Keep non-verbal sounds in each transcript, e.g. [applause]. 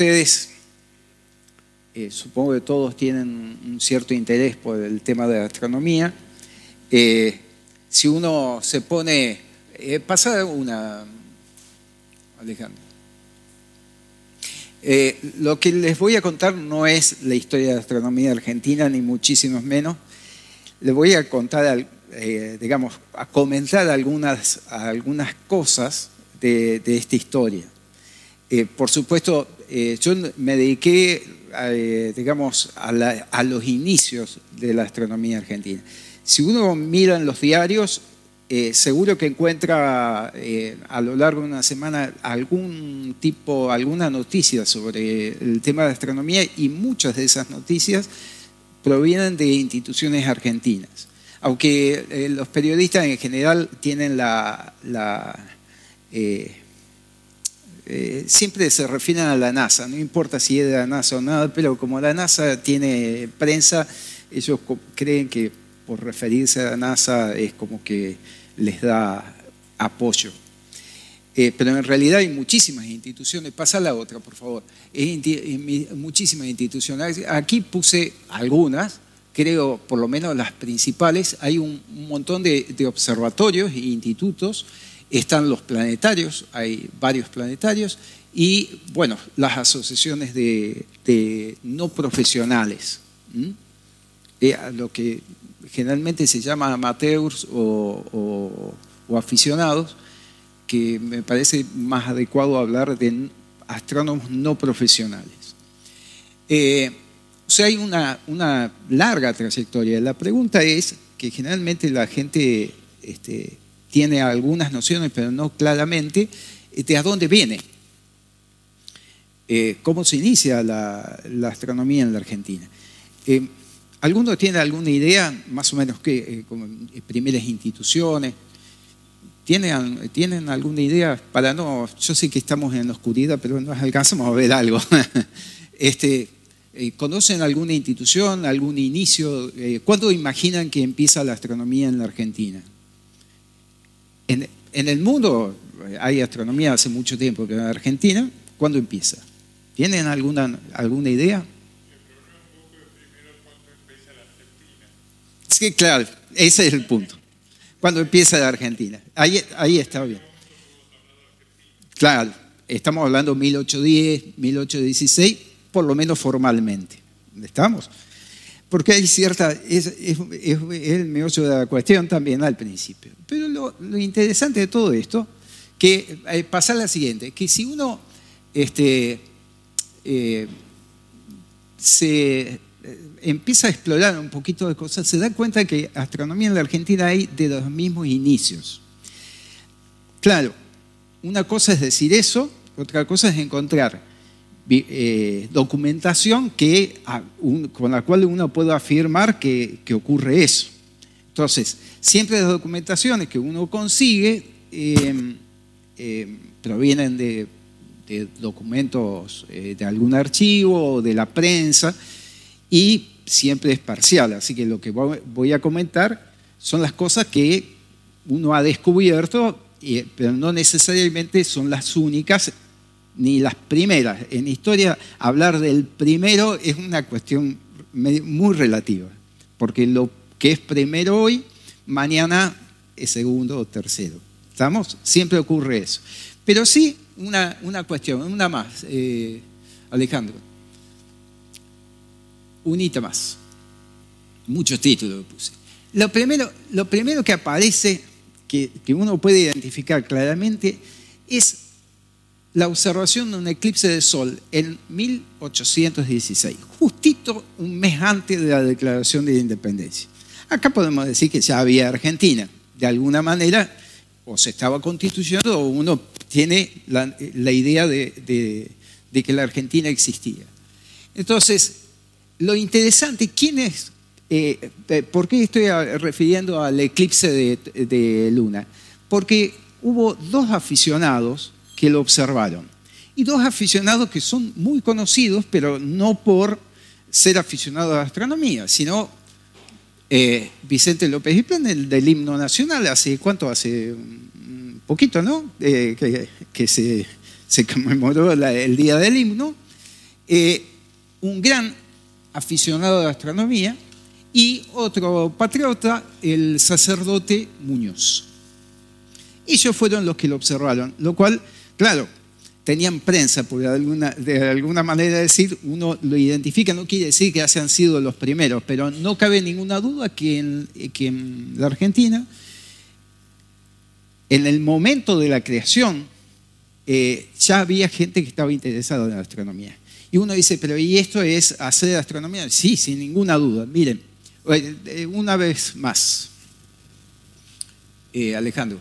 ustedes, eh, supongo que todos tienen un cierto interés por el tema de la astronomía, eh, si uno se pone, eh, pasa una, Alejandro. lo que les voy a contar no es la historia de la astronomía argentina, ni muchísimo menos. Les voy a contar, digamos, a comentar algunas, algunas cosas de, de esta historia. por supuesto, eh, yo me dediqué, eh, digamos, a, los inicios de la astronomía argentina. Si uno mira en los diarios, eh, seguro que encuentra a lo largo de una semana algún tipo, alguna noticia sobre el tema de astronomía y muchas de esas noticias provienen de instituciones argentinas. Aunque los periodistas en general tienen la, eh, siempre se refieren a la NASA, no importa si es de la NASA o nada, pero como la NASA tiene prensa, ellos creen que por referirse a la NASA es como que les da apoyo. Eh, pero en realidad hay muchísimas instituciones, pasa la otra, por favor, muchísimas instituciones. Aquí puse algunas, creo por lo menos las principales, hay un, montón de, de observatorios e institutos están los planetarios, hay varios planetarios, y bueno, las asociaciones de, no profesionales, eh, lo que generalmente se llama amateurs o, aficionados, que me parece más adecuado hablar de astrónomos no profesionales. Eh, o sea, hay una, larga trayectoria. La pregunta es que generalmente la gente... Este, tiene algunas nociones, pero no claramente, eh, de a dónde viene, eh, cómo se inicia la, astronomía en la Argentina. Eh, ¿Alguno tiene alguna idea, más o menos, que eh, primeras instituciones? ¿Tienen, ¿Tienen alguna idea? Para no, yo sé que estamos en la oscuridad, pero no alcanzamos a ver algo. [laughs] este, ¿Conocen alguna institución, algún inicio? ¿Cuándo imaginan que empieza la astronomía en la Argentina? En, el mundo eh, hay astronomía hace mucho tiempo, que en Argentina, ¿cuándo empieza? ¿Tienen alguna, alguna idea? Sí, claro, ese es el punto. Cuando empieza la Argentina. Ahí, ahí está bien. Claro, estamos hablando 1810, 1816, por lo menos formalmente. ¿Estamos? Porque hay cierta, es, el negocio de la cuestión también al principio. Pero lo, interesante de todo esto, que eh, pasa la siguiente, que si uno este, eh, se eh, empieza a explorar un poquito de cosas, se da cuenta que astronomía en la Argentina hay de los mismos inicios. Claro, una cosa es decir eso, otra cosa es encontrar eh, documentación que, con la cual uno puede afirmar que, ocurre eso. Entonces, siempre las documentaciones que uno consigue em, em, provienen de, de documentos eh, de algún archivo o de la prensa y siempre es parcial. Así que lo que voy a comentar son las cosas que uno ha descubierto, eh, pero no necesariamente son las únicas ni las primeras. En historia, hablar del primero es una cuestión muy relativa, porque lo que es primero hoy, mañana es segundo o tercero. ¿Estamos? Siempre ocurre eso. Pero sí, una, cuestión, una más, eh, Alejandro. Unita más. Muchos títulos puse. Lo primero, lo primero que aparece, que, que uno puede identificar claramente, es la observación de un eclipse de sol en 1816, justito un mes antes de la declaración de independencia. Acá podemos decir que ya había Argentina. De alguna manera, o se estaba constituyendo o uno tiene la, idea de, que la Argentina existía. Entonces, lo interesante, ¿quién es? Eh, eh, ¿Por qué estoy refiriendo al eclipse de, de luna? Porque hubo dos aficionados que lo observaron. Y dos aficionados que son muy conocidos, pero no por ser aficionados a la astronomía, sino eh, Vicente López Giplán, el del himno nacional, hace cuánto, hace poquito, ¿no? Eh, que, se, conmemoró el día del himno, eh, un gran aficionado a la astronomía y otro patriota, el sacerdote Muñoz. Ellos fueron los que lo observaron, lo cual Claro, tenían prensa, por de alguna manera decir, uno lo identifica, no quiere decir que hayan sido los primeros, pero no cabe ninguna duda que en, la Argentina, en el momento de la creación, eh, ya había gente que estaba interesada en la astronomía. Y uno dice, pero ¿y esto es hacer astronomía? Sí, sin ninguna duda. Miren, eh, eh, una vez más, Alejandro,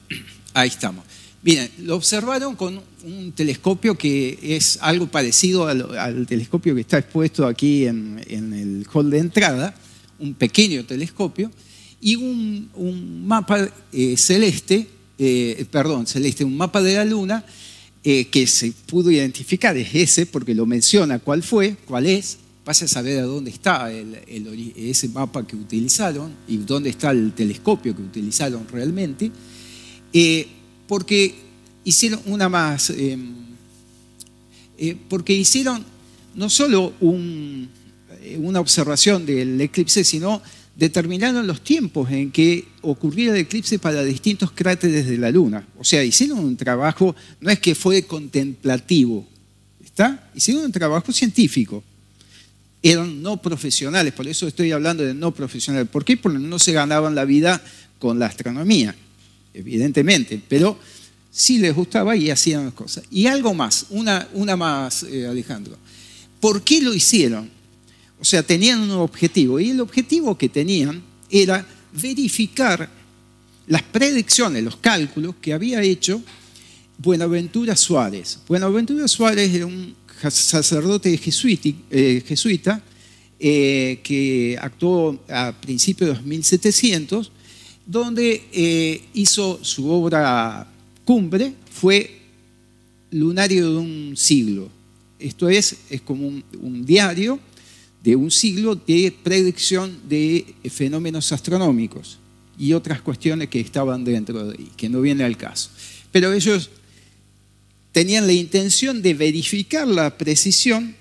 [clears throat] ahí estamos. Miren, lo observaron con un telescopio que es algo parecido al, telescopio que está expuesto aquí en, el hall de entrada, un pequeño telescopio, y un, mapa eh, celeste, eh, perdón, celeste, un mapa de la Luna eh, que se pudo identificar, es ese, porque lo menciona cuál fue, cuál es, pasa a saber a dónde está el, ese mapa que utilizaron y dónde está el telescopio que utilizaron realmente porque hicieron una más, em, eh, porque hicieron no solo eh, una observación del eclipse, sino determinaron los tiempos en que ocurría el eclipse para distintos cráteres de la Luna. O sea, hicieron un trabajo, no es que fue contemplativo, ¿está? Hicieron un trabajo científico. Eran no profesionales, por eso estoy hablando de no profesionales. ¿Por qué? Porque no se ganaban la vida con la astronomía evidentemente, pero sí les gustaba y hacían las cosas. Y algo más, una, una más, eh, Alejandro. ¿Por qué lo hicieron? O sea, tenían un objetivo y el objetivo que tenían era verificar las predicciones, los cálculos que había hecho Buenaventura Suárez. Buenaventura Suárez era un sacerdote eh, jesuita eh, que actuó a principios de los 1700 donde eh, hizo su obra cumbre, fue Lunario de un siglo. Esto es, es como un, un diario de un siglo de predicción de fenómenos astronómicos y otras cuestiones que estaban dentro de ahí, que no viene al caso. Pero ellos tenían la intención de verificar la precisión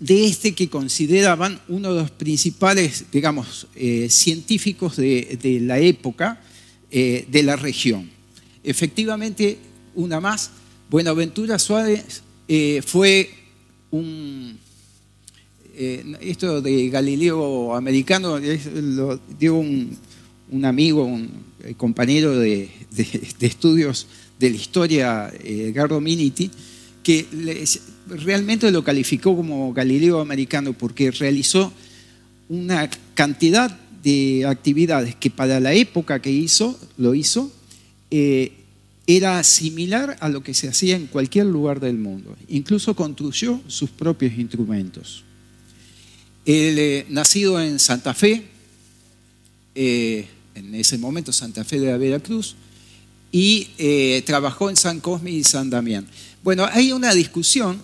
de este que consideraban uno de los principales, digamos, eh, científicos de, la época eh, de la región. Efectivamente, una más, Buenaventura Suárez eh, fue un... esto de Galileo americano lo dio un, amigo, un compañero de, estudios de la historia, Edgardo Miniti, que les, realmente lo calificó como Galileo americano porque realizó una cantidad de actividades que para la época que hizo, lo hizo, eh, era similar a lo que se hacía en cualquier lugar del mundo. Incluso construyó sus propios instrumentos. Él, eh, nacido en Santa Fe, eh, en ese momento Santa Fe de la Veracruz, y trabajó en San Cosme y San Damián. Bueno, hay una discusión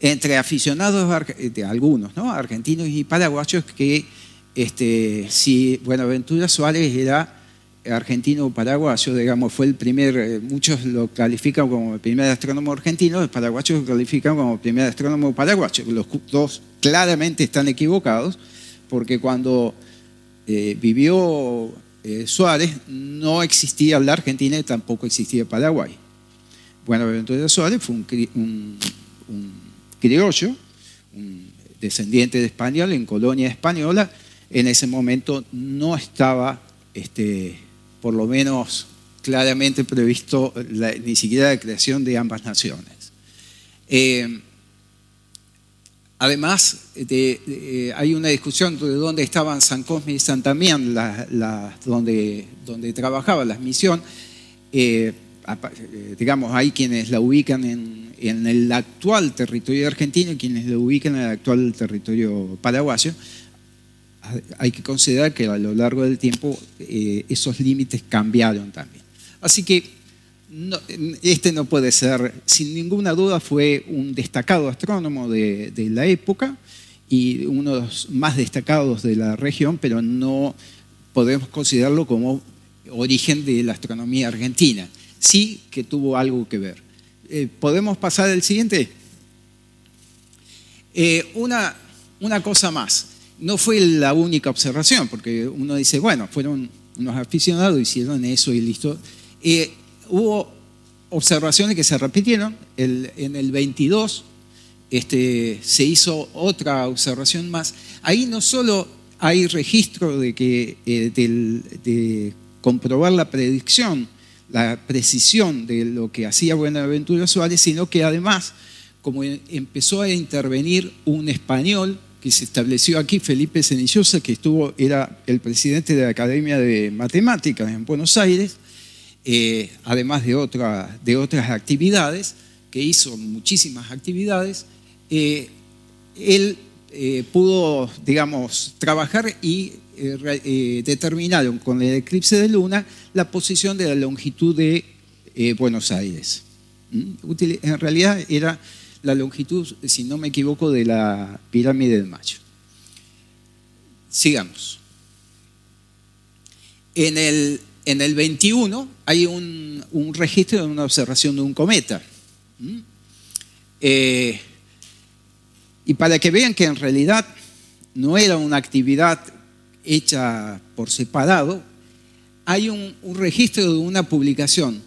entre aficionados de algunos, ¿no? argentinos y paraguayos, que este, si Buenaventura Suárez era argentino o paraguayo, digamos, fue el primer, eh, muchos lo califican como el primer astrónomo argentino, los paraguayos lo califican como el primer astrónomo paraguayo. Los dos claramente están equivocados, porque cuando eh, vivió eh, Suárez no existía la Argentina y tampoco existía Paraguay. Buenaventura Suárez fue un criollo, un descendiente de español en colonia española, en ese momento no estaba, este, por lo menos claramente previsto, ni siquiera la creación de ambas naciones. Eh, además, eh, hay una discusión de dónde estaban San Cosme y San Damián, donde, donde, trabajaba la misión. Eh, digamos, hay quienes la ubican en en el actual territorio argentino, quienes lo ubican en el actual territorio paraguayo, hay que considerar que a lo largo del tiempo eh, esos límites cambiaron también. Así que este no puede ser, sin ninguna duda fue un destacado astrónomo de la época y uno de los más destacados de la región, pero no podemos considerarlo como origen de la astronomía argentina. Sí que tuvo algo que ver. Eh, ¿Podemos pasar al siguiente? Eh, una, una cosa más. No fue la única observación, porque uno dice, bueno, fueron unos aficionados, hicieron eso y listo. Eh, hubo observaciones que se repitieron. en el 22 este, se hizo otra observación más. Ahí no solo hay registro de, que, de comprobar la predicción la precisión de lo que hacía Buenaventura Suárez, sino que además, como empezó a intervenir un español que se estableció aquí, Felipe Cenillosa, que estuvo, era el presidente de la Academia de Matemáticas en Buenos Aires, eh, además de, de otras actividades, que hizo muchísimas actividades, eh, él eh, pudo, digamos, trabajar y eh, eh, determinaron con el eclipse de luna la posición de la longitud de eh, Buenos Aires. ¿Mm? En realidad era la longitud, si no me equivoco, de la pirámide del macho. Sigamos. En el, en el 21 hay un, registro de una observación de un cometa. ¿Mm? y para que vean que en realidad no era una actividad hecha por separado, hay un, registro de una publicación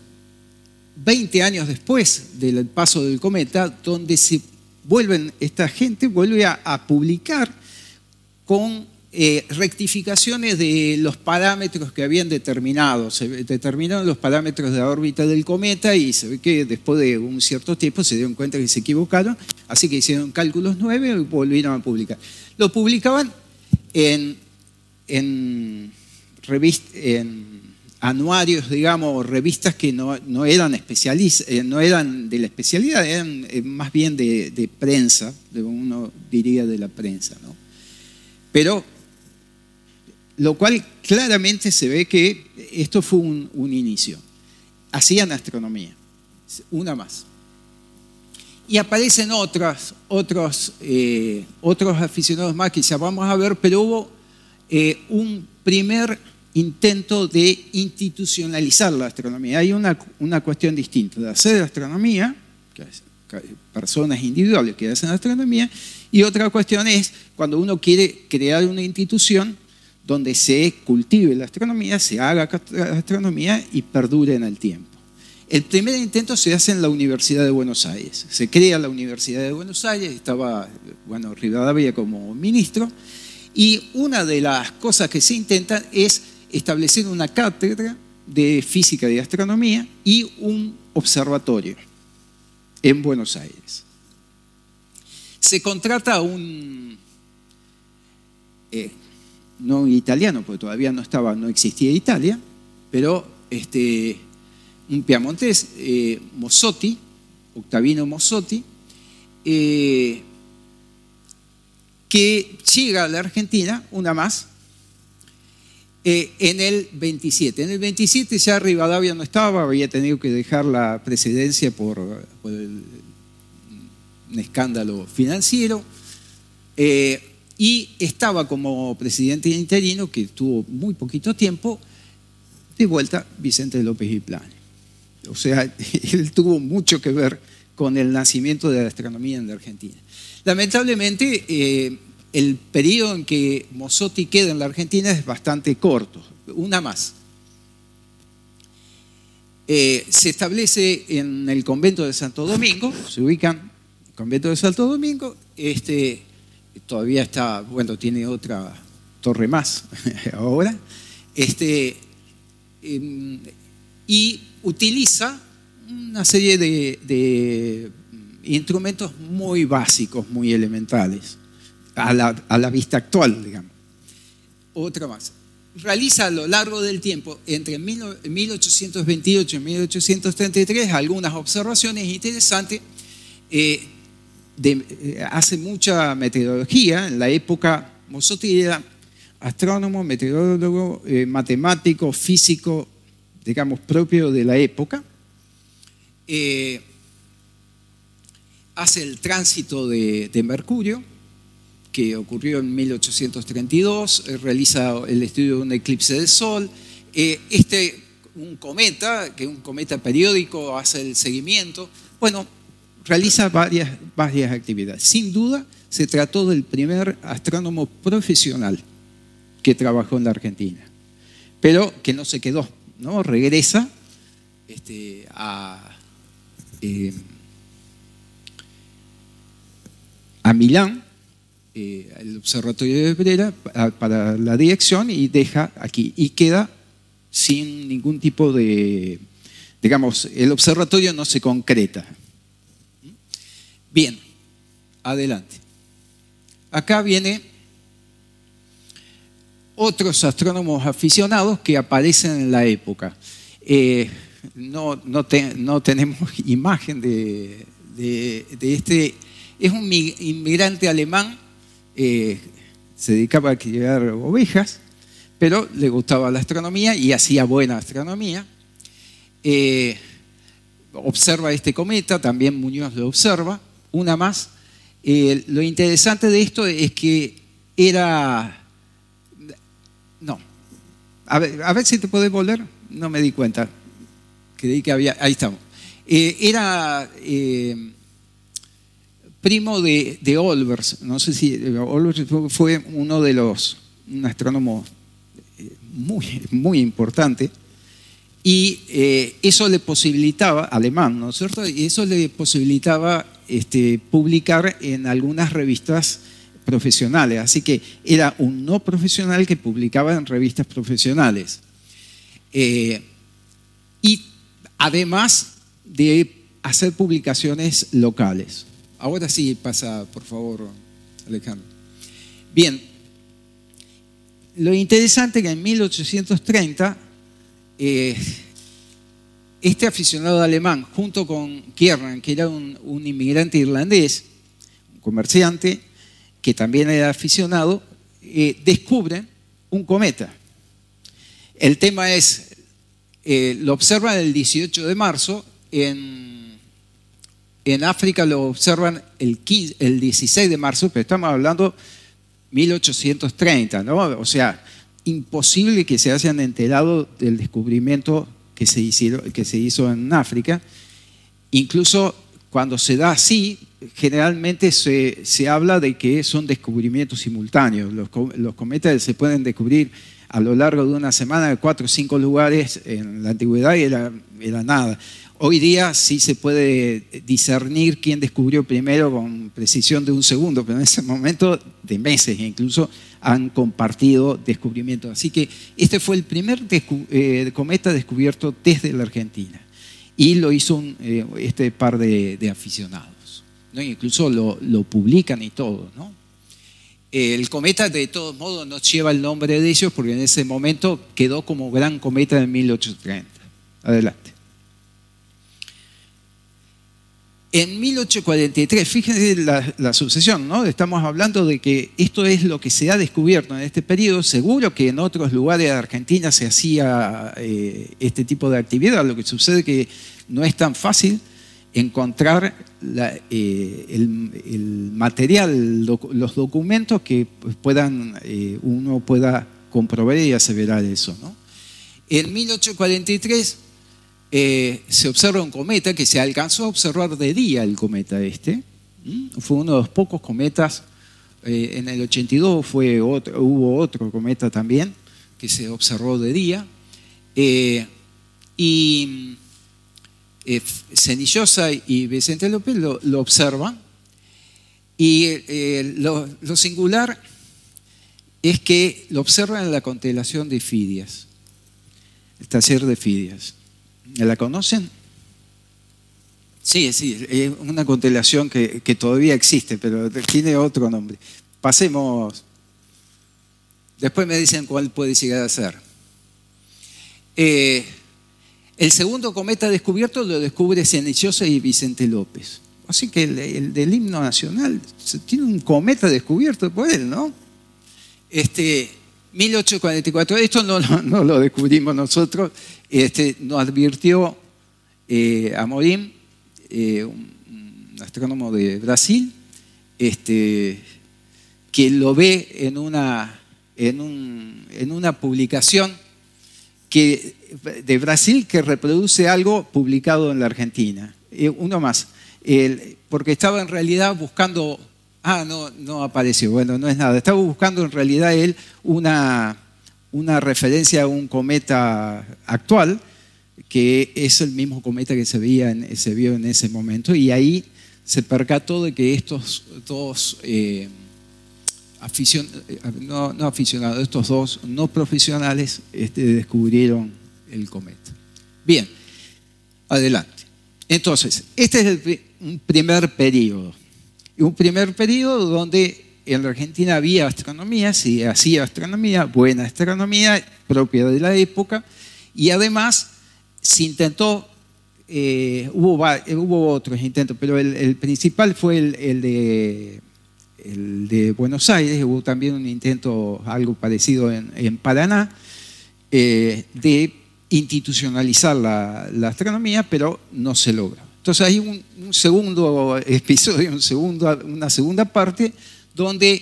20 años después del paso del cometa, donde se vuelven, esta gente vuelve a, publicar con eh, rectificaciones de los parámetros que habían determinado. Se determinaron los parámetros de la órbita del cometa y se ve que después de un cierto tiempo se dieron cuenta que se equivocaron, así que hicieron cálculos nueve y volvieron a publicar. Lo publicaban en en, en anuarios, digamos, revistas que no, eran eh, no eran de la especialidad, eran eh, más bien de, prensa, uno diría de la prensa. Pero, lo cual claramente se ve que esto fue un, inicio. Hacían astronomía, una más y aparecen otras, otros, eh, otros aficionados más que ya vamos a ver, pero hubo eh, un primer intento de institucionalizar la astronomía. Hay una, una cuestión distinta de hacer astronomía, personas individuales que hacen astronomía, y otra cuestión es cuando uno quiere crear una institución donde se cultive la astronomía, se haga astronomía y perdure en el tiempo. El primer intento se hace en la Universidad de Buenos Aires. Se crea la Universidad de Buenos Aires, estaba bueno, Rivadavia como ministro, y una de las cosas que se intentan es establecer una cátedra de física y de astronomía y un observatorio en Buenos Aires. Se contrata un, eh, no italiano, porque todavía no, estaba, no existía Italia, pero este, un piamontés, eh, Octavino Mossotti, eh, que llega a la Argentina, una más, eh, en el 27. En el 27 ya Rivadavia no estaba, había tenido que dejar la presidencia por, un escándalo financiero. Eh, y estaba como presidente interino, que tuvo muy poquito tiempo, de vuelta Vicente López y Plane. O sea, [laughs] él tuvo mucho que ver con el nacimiento de la astronomía en la Argentina. Lamentablemente, eh, el periodo en que Mosotti queda en la Argentina es bastante corto. Una más. Eh, se establece en el convento de Santo Domingo, se ubica en el convento de Santo Domingo, este, todavía está, bueno, tiene otra torre más [laughs] ahora, este, em, y utiliza una serie de, instrumentos muy básicos, muy elementales, a la, vista actual, digamos. Otra más. Realiza a lo largo del tiempo, entre 1828 y 1833, algunas observaciones interesantes. Eh, eh, hace mucha meteorología en la época era astrónomo, meteorólogo, eh, matemático, físico, digamos, propio de la época eh, hace el tránsito de, Mercurio, que ocurrió en 1832, eh, realiza el estudio de un eclipse del Sol. Eh, este, un cometa, que es un cometa periódico, hace el seguimiento. Bueno, realiza varias, varias actividades. Sin duda, se trató del primer astrónomo profesional que trabajó en la Argentina, pero que no se quedó, ¿no? Regresa este, a, eh, a Milán, eh, el Observatorio de Brera, para, la dirección y deja aquí. Y queda sin ningún tipo de, digamos, el observatorio no se concreta. Bien, adelante. Acá viene otros astrónomos aficionados que aparecen en la época. Eh, no, no, tenemos [laughs] imagen de, este. Es un inmigrante alemán, eh, se dedicaba a criar ovejas, pero le gustaba la astronomía y hacía buena astronomía. Eh, observa este cometa, también Muñoz lo observa, una más. Eh, lo interesante de esto es que era... No. A ver, a ver si te podés volver. No me di cuenta que había, ahí estamos. Eh, era eh, primo de, de, Olbers, no sé si eh, Olbers fue uno de los, un astrónomo muy, muy importante, y eso le posibilitaba, alemán, ¿no es cierto? Y eso le posibilitaba este, publicar en algunas revistas profesionales, así que era un no profesional que publicaba en revistas profesionales. y además de hacer publicaciones locales. Ahora sí, pasa, por favor, Alejandro. Bien, lo interesante es que en 1830 eh, este aficionado alemán, junto con Kiernan, que era un, inmigrante irlandés, un comerciante, que también era aficionado, eh, descubre un cometa. El tema es, eh, lo observan el 18 de marzo, en, en África lo observan el, 16 de marzo, pero estamos hablando 1830, ¿no? O sea, imposible que se hayan enterado del descubrimiento que se, hicieron, que se hizo en África. Incluso cuando se da así, generalmente se, habla de que son descubrimientos simultáneos. Los, los cometas se pueden descubrir a lo largo de una semana de cuatro o cinco lugares en la antigüedad y era, nada. Hoy día sí se puede discernir quién descubrió primero con precisión de un segundo, pero en ese momento de meses incluso han compartido descubrimientos. Así que este fue el primer eh, cometa descubierto desde la Argentina y lo hizo eh, este par de, aficionados. ¿no? Incluso lo, lo publican y todo. ¿no? El cometa de todos modos no lleva el nombre de ellos porque en ese momento quedó como gran cometa de 1830. Adelante. En 1843, fíjense la, sucesión, ¿no? Estamos hablando de que esto es lo que se ha descubierto en este periodo. Seguro que en otros lugares de Argentina se hacía eh, este tipo de actividad. Lo que sucede es que no es tan fácil encontrar eh, el, material, los documentos que puedan, eh, uno pueda comprobar y aseverar eso. ¿no? En 1843 eh, se observa un cometa que se alcanzó a observar de día el cometa este. Fue uno de los pocos cometas. en el 82 fue otro, hubo otro cometa también que se observó de día. y eh, Cenillosa y Vicente López lo, observan. Y eh, lo, singular es que lo observan en la constelación de Fidias, el taller de Fidias. ¿La conocen? Sí, sí, es una constelación que, que todavía existe, pero tiene otro nombre. Pasemos. Después me dicen cuál puede llegar a ser. Eh, el segundo cometa descubierto lo descubre Cieniciosa y Vicente López. Así que el, del himno nacional tiene un cometa descubierto por él, ¿no? Este, 1844, esto no, lo descubrimos nosotros, este, nos advirtió eh, Amorim, eh, un astrónomo de Brasil, este, que lo ve en una, en, un, en una publicación de Brasil que reproduce algo publicado en la Argentina. Eh, uno más, porque estaba en realidad buscando, ah, no, no apareció, bueno, no es nada, estaba buscando en realidad él una, una referencia a un cometa actual, que es el mismo cometa que se, vio en ese momento, y ahí se percató de que estos dos... Eh, eh, no, aficionados, estos dos no profesionales este, descubrieron el cometa. Bien, adelante. Entonces, este es un primer periodo. Un primer periodo donde en la Argentina había astronomía, se hacía astronomía, buena astronomía, propia de la época, y además se intentó, eh, hubo, hubo, otros intentos, pero el, principal fue el de el de Buenos Aires, hubo también un intento algo parecido en, Paraná, eh, de institucionalizar la, astronomía, pero no se logra. Entonces hay un, segundo episodio, una segunda parte, donde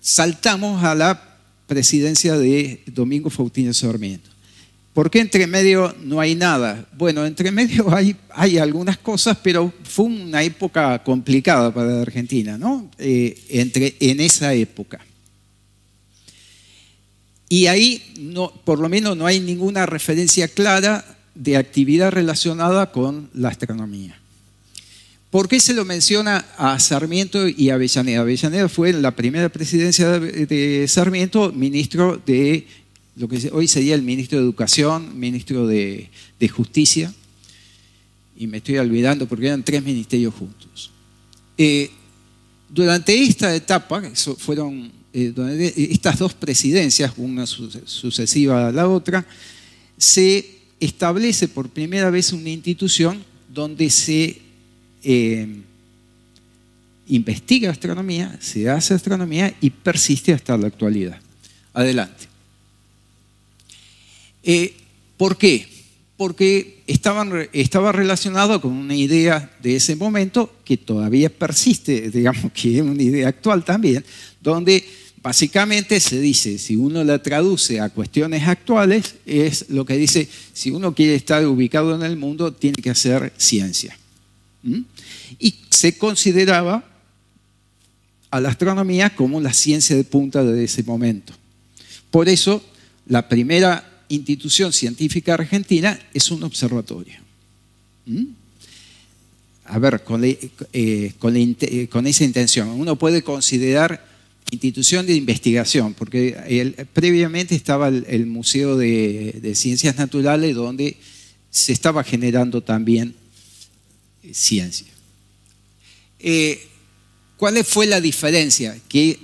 saltamos a la presidencia de Domingo Faustino Sarmiento. ¿Por qué entre medio no hay nada? Bueno, entre medio [laughs] hay, hay algunas cosas, pero fue una época complicada para la Argentina, ¿no? Eh, entre, en esa época. Y ahí, no, por lo menos, no hay ninguna referencia clara de actividad relacionada con la astronomía. ¿Por qué se lo menciona a Sarmiento y a Avellaneda? Avellaneda fue la primera presidencia de Sarmiento ministro de lo que hoy sería el ministro de Educación, ministro de, Justicia, y me estoy olvidando porque eran tres ministerios juntos. Eh, durante esta etapa, fueron eh, estas dos presidencias, una sucesiva a la otra, se establece por primera vez una institución donde se eh, investiga astronomía, se hace astronomía y persiste hasta la actualidad. Adelante. Eh, ¿Por qué? Porque estaba relacionado con una idea de ese momento que todavía persiste, [laughs] digamos que es una idea actual también, donde básicamente se dice, si uno la traduce a cuestiones actuales, es lo que dice, si uno quiere estar ubicado en el mundo, tiene que hacer ciencia. ¿Mm? Y se consideraba a la astronomía como la ciencia de punta de ese momento. Por eso, la primera institución científica argentina es un observatorio. ¿Mm? A ver, eh, eh, con, esa intención, uno puede considerar institución de investigación, porque previamente estaba el, Museo de, Ciencias Naturales donde se estaba generando también eh, ciencia. ¿Cuál fue la diferencia? Que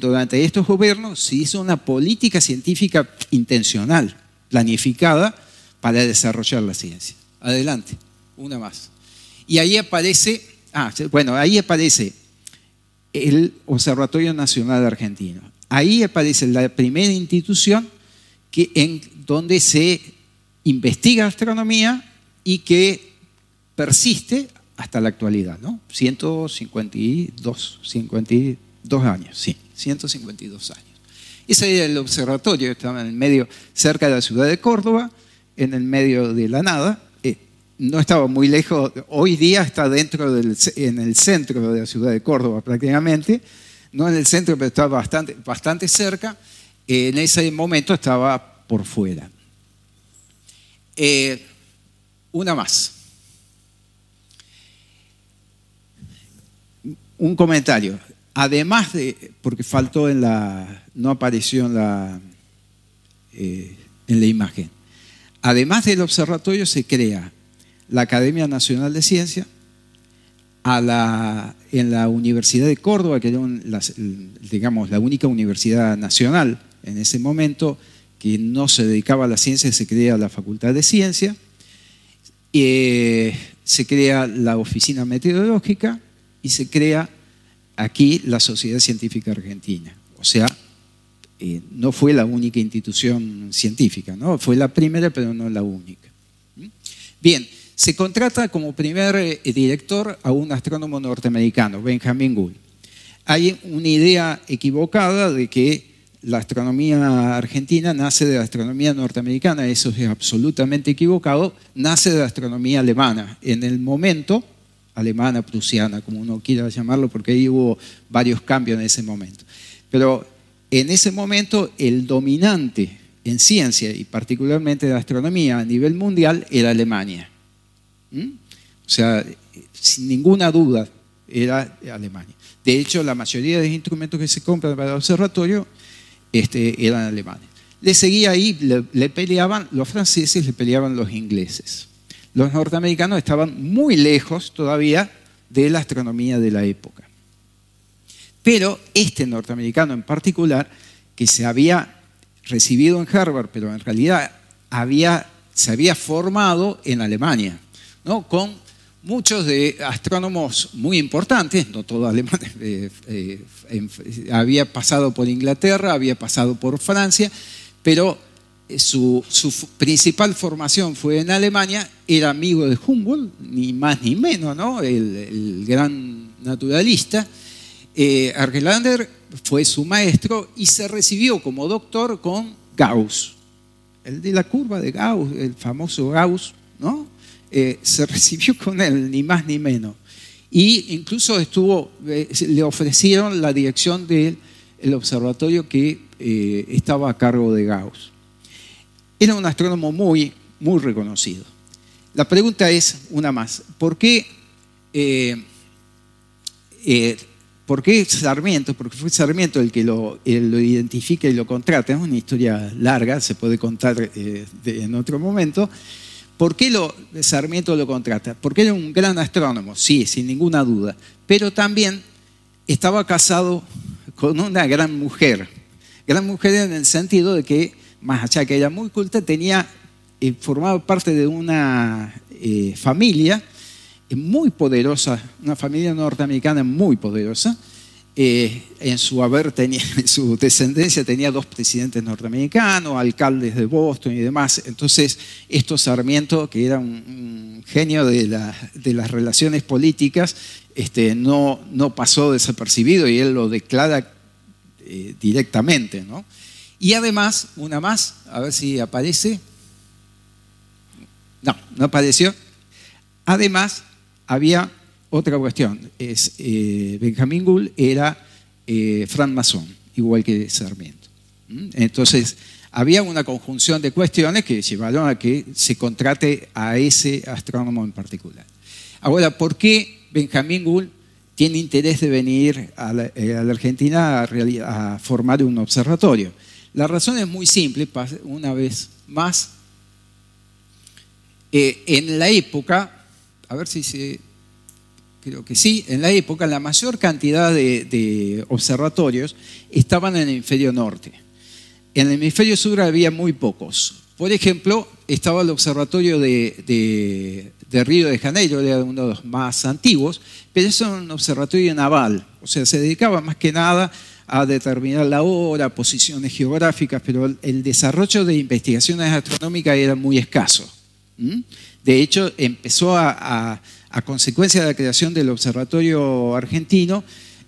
durante estos gobiernos se hizo una política científica intencional planificada para desarrollar la ciencia. Adelante, una más. Y ahí aparece, ah, bueno, ahí aparece el Observatorio Nacional Argentino. Ahí aparece la primera institución que, en donde se investiga astronomía y que persiste hasta la actualidad, ¿no? 152, 52 años, sí, 152 años. Ese era el observatorio, estaba en el medio, cerca de la ciudad de Córdoba, en el medio de la nada. no estaba muy lejos, hoy día está dentro del, en el centro de la ciudad de Córdoba prácticamente, no en el centro, pero está bastante, bastante cerca. en ese momento estaba por fuera. Eh, una más. Un comentario. Además de, porque faltó en la, no apareció en la, eh, imagen. Además del observatorio se crea la Academia Nacional de Ciencia, en la Universidad de Córdoba, que era la única universidad nacional en ese momento que no se dedicaba a la ciencia, se crea la Facultad de Ciencia, eh, se crea la Oficina Meteorológica y se crea aquí la Sociedad Científica Argentina. O sea, eh, no fue la única institución científica, ¿no? Fue la primera, pero no la única. Bien, se contrata como primer eh, director a un astrónomo norteamericano, Benjamin Gould. Hay una idea equivocada de que la astronomía argentina nace de la astronomía norteamericana, eso es absolutamente equivocado, nace de la astronomía alemana. En el momento, alemana, prusiana, como uno quiera llamarlo, porque ahí hubo varios cambios en ese momento. Pero en ese momento el dominante en ciencia y particularmente en astronomía a nivel mundial era Alemania. ¿Mm? O sea, sin ninguna duda era Alemania. De hecho, la mayoría de los instrumentos que se compran para el observatorio este, eran alemanes. Le seguía ahí, le peleaban los franceses, le peleaban los ingleses. Los norteamericanos estaban muy lejos todavía de la astronomía de la época. Pero este norteamericano en particular, que se había recibido en Harvard, pero en realidad se había formado en Alemania, con muchos de astrónomos muy importantes, no todos alemanes, [laughs] eh, eh, había pasado por Inglaterra, había pasado por Francia, pero eh, su, principal formación fue en Alemania, era amigo de Humboldt, ni más ni menos, el gran naturalista, eh, Argelander fue su maestro y se recibió como doctor con Gauss, el de la curva de Gauss, el famoso Gauss, ¿no? Eh, se [laughs] recibió con él, ni más ni menos. Y incluso estuvo, eh, le ofrecieron la dirección del observatorio que estaba a cargo de Gauss. Era un astrónomo muy, muy reconocido. La pregunta es una más. ¿Por qué ¿Por qué Sarmiento? Porque fue Sarmiento el que lo, identifica y lo contrata. Es una historia larga, se puede contar eh, en otro momento. ¿Por qué lo, Sarmiento lo contrata? Porque era un gran astrónomo, sí, sin ninguna duda. Pero también estaba casado con una gran mujer. Gran mujer en el sentido de que, más allá que era muy culta, tenía, eh, formaba parte de una eh, familia muy poderosa, una familia norteamericana muy poderosa. Eh, en su haber tenía, [laughs] en su descendencia tenía dos presidentes norteamericanos, alcaldes de Boston y demás. Entonces, esto Sarmiento, que era un, genio de, las relaciones políticas, este, no, no, pasó desapercibido y él lo declara eh, directamente. ¿no? Y además, una más, a ver si aparece. No, no apareció. Además, había otra cuestión. Es, eh, Benjamín Gull era eh, francmasón, igual que Sarmiento. Entonces, había una conjunción de cuestiones que llevaron a que se contrate a ese astrónomo en particular. Ahora, ¿por qué Benjamín Gull tiene interés de venir a la, eh, Argentina a, a formar un observatorio? La razón es muy simple, una vez más. Eh, en la época, a ver si se, creo que sí, en la época la mayor cantidad de, observatorios estaban en el hemisferio norte. En el hemisferio sur había muy pocos. Por ejemplo, estaba el observatorio de, Río de Janeiro, era uno de los más antiguos, pero es un observatorio naval, o sea, se dedicaba más que nada a determinar la hora, posiciones geográficas, pero el, desarrollo de investigaciones astronómicas era muy escaso. ¿Mm? De hecho, empezó a, a, consecuencia de la creación del Observatorio Argentino,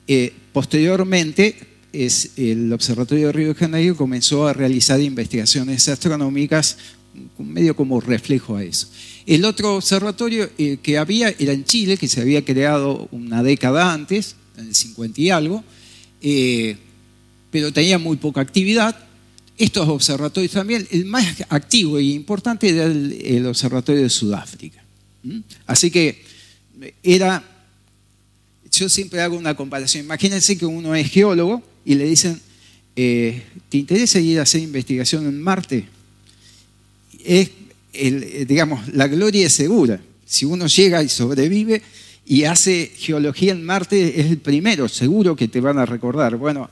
eh, posteriormente el Observatorio de Río de Janeiro comenzó a realizar investigaciones astronómicas medio como reflejo a eso. El otro observatorio eh, que había era en Chile, que se había creado una década antes, en el 50 y algo, eh, pero tenía muy poca actividad estos observatorios también, el más activo y importante era el, observatorio de Sudáfrica. Así que era, yo siempre hago una comparación, imagínense que uno es geólogo y le dicen, eh, ¿te interesa ir a hacer investigación en Marte? Es, eh, digamos, la gloria es segura. Si uno llega y sobrevive y hace geología en Marte, es el primero, seguro que te van a recordar. Bueno,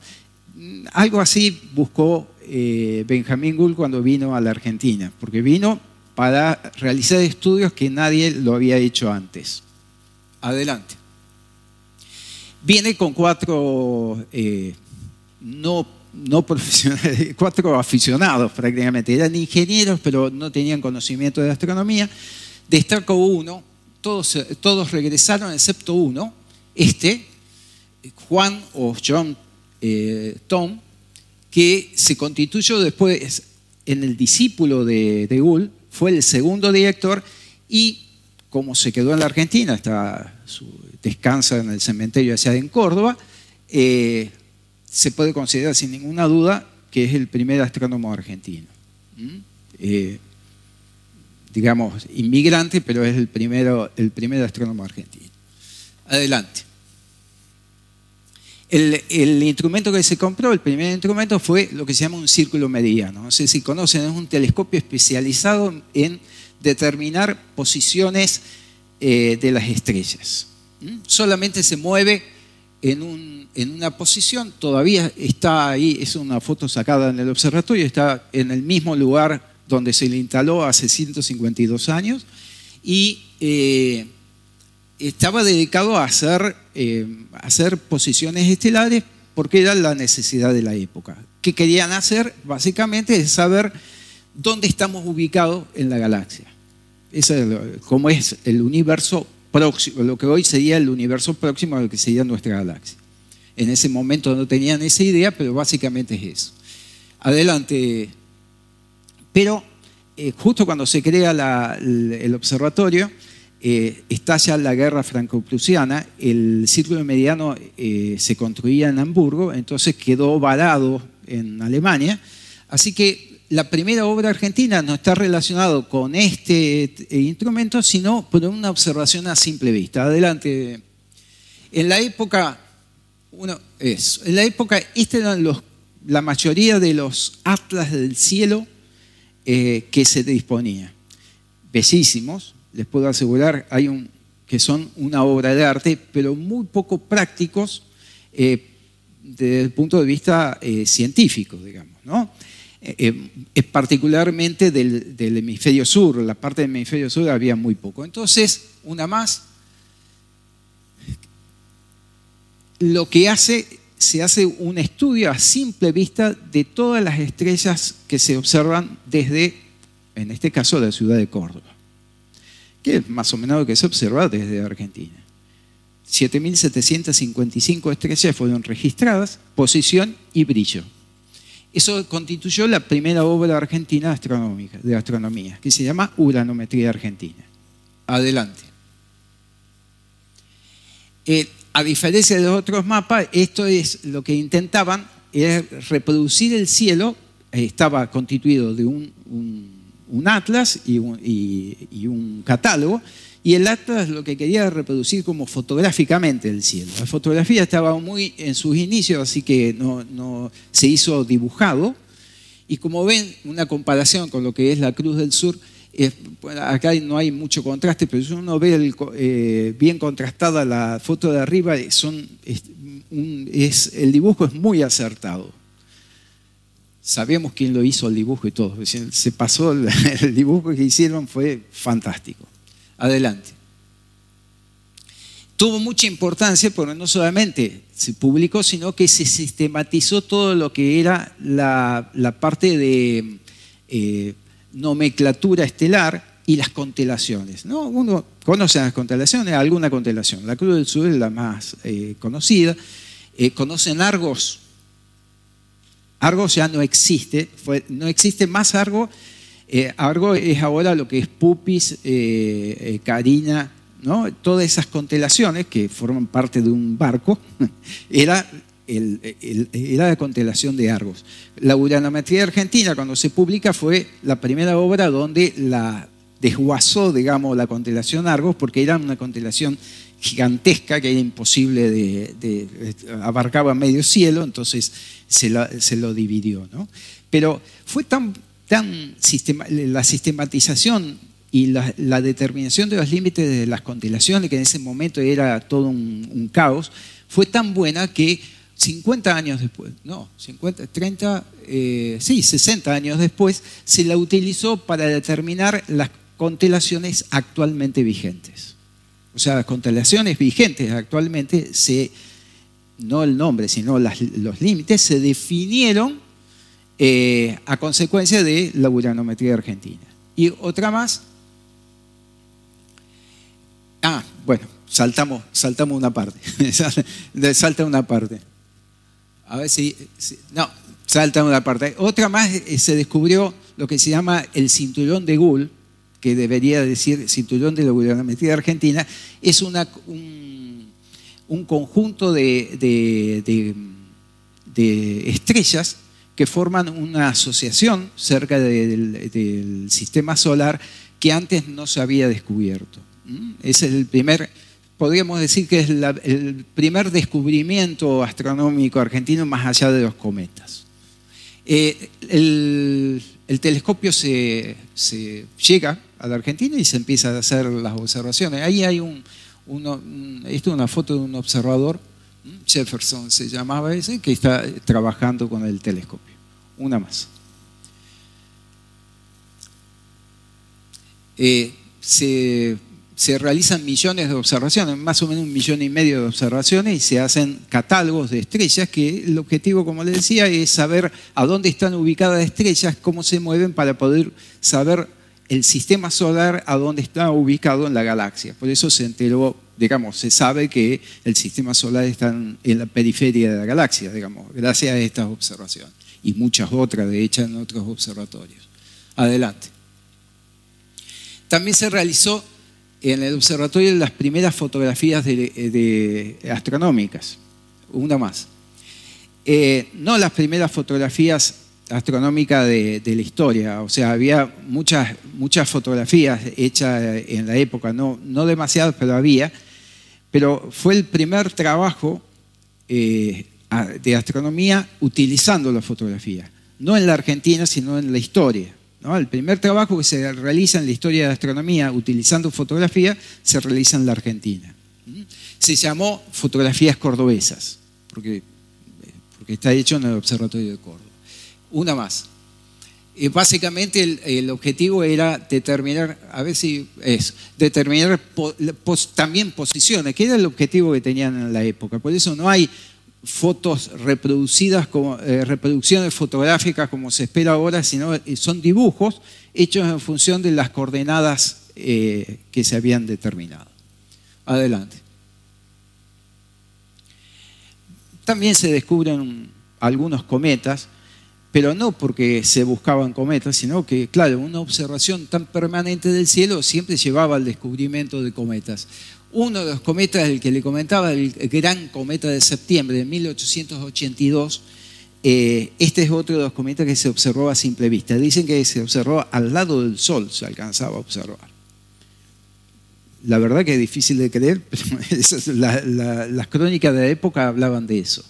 algo así buscó eh, Benjamín Gull cuando vino a la Argentina, porque vino para realizar estudios que nadie lo había hecho antes. Adelante. Viene con cuatro eh, no, no profesionales, [laughs] cuatro aficionados prácticamente. Eran ingenieros, pero no tenían conocimiento de astronomía. Destacó uno, todos, todos regresaron excepto uno, este, Juan o John eh, Tom, que se constituyó después en el discípulo de, de Gull, fue el segundo director y como se quedó en la Argentina, está, su, descansa en el cementerio hacia en Córdoba, eh, se puede considerar sin ninguna duda que es el primer astrónomo argentino. ¿Mm? Eh, digamos, inmigrante, pero es el, primero, el primer astrónomo argentino. Adelante. El, instrumento que se compró, el primer instrumento, fue lo que se llama un círculo mediano. No sé si conocen, es un telescopio especializado en determinar posiciones eh, de las estrellas. Solamente se mueve en, un, en, una posición, todavía está ahí, es una foto sacada en el observatorio, está en el mismo lugar donde se le instaló hace 152 años y eh, estaba dedicado a hacer, eh, hacer posiciones estelares porque era la necesidad de la época. ¿Qué querían hacer? Básicamente es saber dónde estamos ubicados en la galaxia. es como es el universo próximo, lo que hoy sería el universo próximo a lo que sería nuestra galaxia. En ese momento no tenían esa idea, pero básicamente es eso. Adelante. Pero eh, justo cuando se crea el observatorio, eh, está ya la guerra franco-prusiana, el círculo mediano eh, se construía en Hamburgo, entonces quedó varado en Alemania. Así que la primera obra argentina no está relacionada con este eh, instrumento, sino por una observación a simple vista. Adelante. En la época, uno, eso, en la época, este la mayoría de los atlas del cielo que se disponía. Bellísimos, les puedo asegurar, hay un, que son una obra de arte, pero muy poco prácticos eh, desde el punto de vista eh, científico, digamos. ¿no? Eh, particularmente del, del hemisferio sur, la parte del hemisferio sur había muy poco. Entonces, una más, lo que hace, se hace un estudio a simple vista de todas las estrellas que se observan desde, en este caso, la ciudad de Córdoba que es más o menos lo que se observa desde Argentina. 7.755 estrellas fueron registradas, posición y brillo. Eso constituyó la primera obra argentina astronómica, de astronomía, que se llama Uranometría Argentina. Adelante. Eh, a diferencia de los otros mapas, esto es lo que intentaban, es reproducir el cielo, estaba constituido de un un atlas y un, catálogo, y el atlas lo que quería reproducir como fotográficamente el cielo. La fotografía estaba muy en sus inicios, así que no, se hizo dibujado, y como ven, una comparación con lo que es la Cruz del Sur, acá no hay mucho contraste, pero si uno ve eh, bien contrastada la foto de arriba, el dibujo es muy acertado. Sabíamos quién lo hizo el dibujo y todo. Se pasó [laughs] el, dibujo que hicieron, fue fantástico. Adelante. Tuvo mucha importancia porque no solamente se publicó, sino que se sistematizó todo lo que era la, parte de eh, nomenclatura estelar y las constelaciones. ¿no? Uno conoce las constelaciones, alguna constelación. La Cruz del Sur es la más eh, conocida. Eh, conocen Argos, Argos ya no existe, no existe más Argos, eh, Argos es ahora lo que es Pupis, Carina, eh, eh, ¿no? todas esas constelaciones que forman parte de un barco, [laughs] era, era la constelación de Argos. La uranometría argentina, cuando se publica, fue la primera obra donde la desguazó, digamos, la constelación Argos, porque era una constelación gigantesca que era imposible de, eh, abarcaba medio cielo, entonces se, lo dividió. ¿no? Pero fue tan, tan la sistematización y la, determinación de los límites de las constelaciones, que en ese momento era todo un, caos, fue tan buena que 50 años después, no, 50, 30, eh, sí, 60 años después, se la utilizó para determinar las constelaciones actualmente vigentes. O sea, las constelaciones vigentes actualmente, se, no el nombre, sino los límites, se definieron eh, a consecuencia de la uranometría argentina. Y otra más. Ah, bueno, saltamos, saltamos una parte. [laughs] salta una parte. A ver si, No, salta una parte. Otra más, eh, se descubrió lo que se llama el cinturón de Gould, que debería decir Cinturón de la de Argentina, es un, conjunto de, de, estrellas que forman una asociación cerca del, sistema solar que antes no se había descubierto. Es el primer, podríamos decir que es el primer descubrimiento astronómico argentino más allá de los cometas. Eh, el, telescopio se, se, llega a la Argentina y se empieza a hacer las observaciones. Ahí hay un, esto una foto de un observador, Jefferson se llamaba ese, que está trabajando con el telescopio. Una más. Eh, se, realizan millones de observaciones, más o menos un millón y medio de observaciones, y se hacen catálogos de estrellas, que el objetivo, como le decía, es saber a dónde están ubicadas estrellas, cómo se mueven para poder saber el sistema solar a donde está ubicado en la galaxia. Por eso se enteró, digamos, se sabe que el sistema solar está en la periferia de la galaxia, digamos, gracias a estas observaciones y muchas otras, de hecho, en otros observatorios. Adelante. También se realizó en el observatorio las primeras fotografías de, astronómicas, una más. Eh, no las primeras fotografías astronómica de, la historia. O sea, había muchas, muchas fotografías hechas en la época, no, no demasiadas, pero había. Pero fue el primer trabajo eh, de astronomía utilizando la fotografía. No en la Argentina, sino en la historia. ¿no? El primer trabajo que se realiza en la historia de astronomía utilizando fotografía se realiza en la Argentina. Se llamó Fotografías Cordobesas, porque, eh, porque está hecho en el Observatorio de Córdoba una más. Eh, básicamente el, objetivo era determinar, a ver si es, determinar también posiciones, que era el objetivo que tenían en la época. Por eso no hay fotos reproducidas, eh, reproducciones fotográficas como se espera ahora, sino eh, son dibujos hechos en función de las coordenadas que se habían determinado. Adelante. También se descubren algunos cometas pero no porque se buscaban cometas, sino que, claro, una observación tan permanente del cielo siempre llevaba al descubrimiento de cometas. Uno de los cometas, el que le comentaba, el gran cometa de septiembre de 1882, eh, este es otro de los cometas que se observó a simple vista. Dicen que se observó al lado del Sol, se alcanzaba a observar. La verdad que es difícil de creer, [laughs] pero las crónicas de la época hablaban de eso.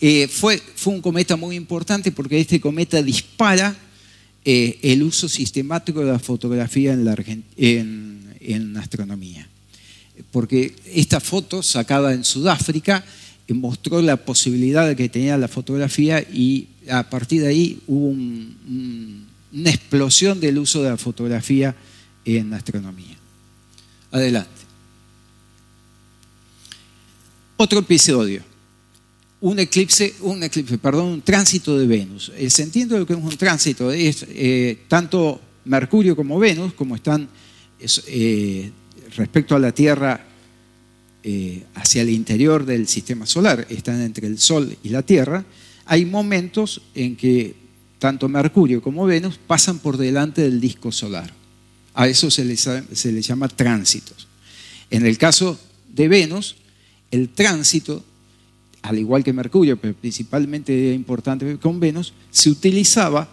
Eh, fue, un cometa muy importante porque este cometa dispara eh, el uso sistemático de la fotografía en, la, astronomía. Porque esta foto, sacada en Sudáfrica, eh, mostró la posibilidad que tenía la fotografía y a partir de ahí hubo una explosión del uso de la fotografía en astronomía. Adelante. Otro episodio un eclipse, un eclipse, perdón, un tránsito de Venus. Eh, se entiende lo que es un tránsito, eh, es eh, tanto Mercurio como Venus, como están respecto a la Tierra hacia el interior del sistema solar, están entre el Sol y la Tierra, hay momentos en que tanto Mercurio como Venus pasan por delante del disco solar. A eso se se les llama tránsitos. En el caso de Venus, el tránsito al igual que mercurio, pero principalmente importante con Venus, se utilizaba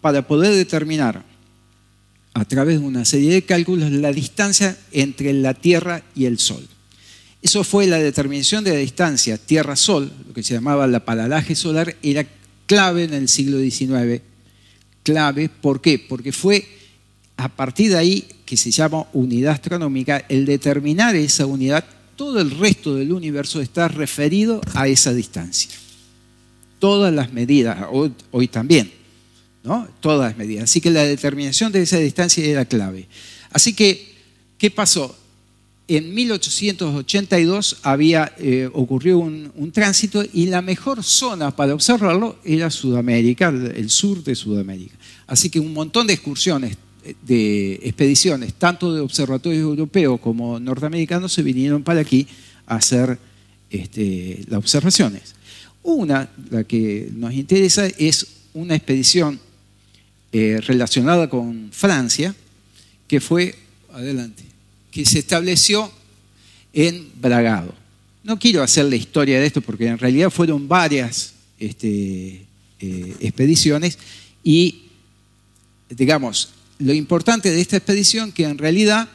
para poder determinar a través de una serie de cálculos la distancia entre la Tierra y el Sol. Eso fue la determinación de la distancia Tierra-Sol, lo que se llamaba la paralaje solar, era clave en el siglo XIX. Clave, ¿por qué? Porque fue a partir de ahí que se llama unidad astronómica, el determinar esa unidad todo el resto del universo está referido a esa distancia. Todas las medidas, hoy, también, ¿no? Todas las medidas. Así que la determinación de esa distancia era clave. Así que, ¿qué pasó? En 1882 había eh, un, un, tránsito y la mejor zona para observarlo era Sudamérica, el sur de Sudamérica. Así que un montón de excursiones de expediciones, tanto de observatorios europeos como norteamericanos, se vinieron para aquí a hacer este, las observaciones. Una, la que nos interesa, es una expedición eh, relacionada con Francia, que fue, adelante, que se estableció en Bragado. No quiero hacer la historia de esto porque en realidad fueron varias este, eh, expediciones y, digamos, lo importante de esta expedición que en realidad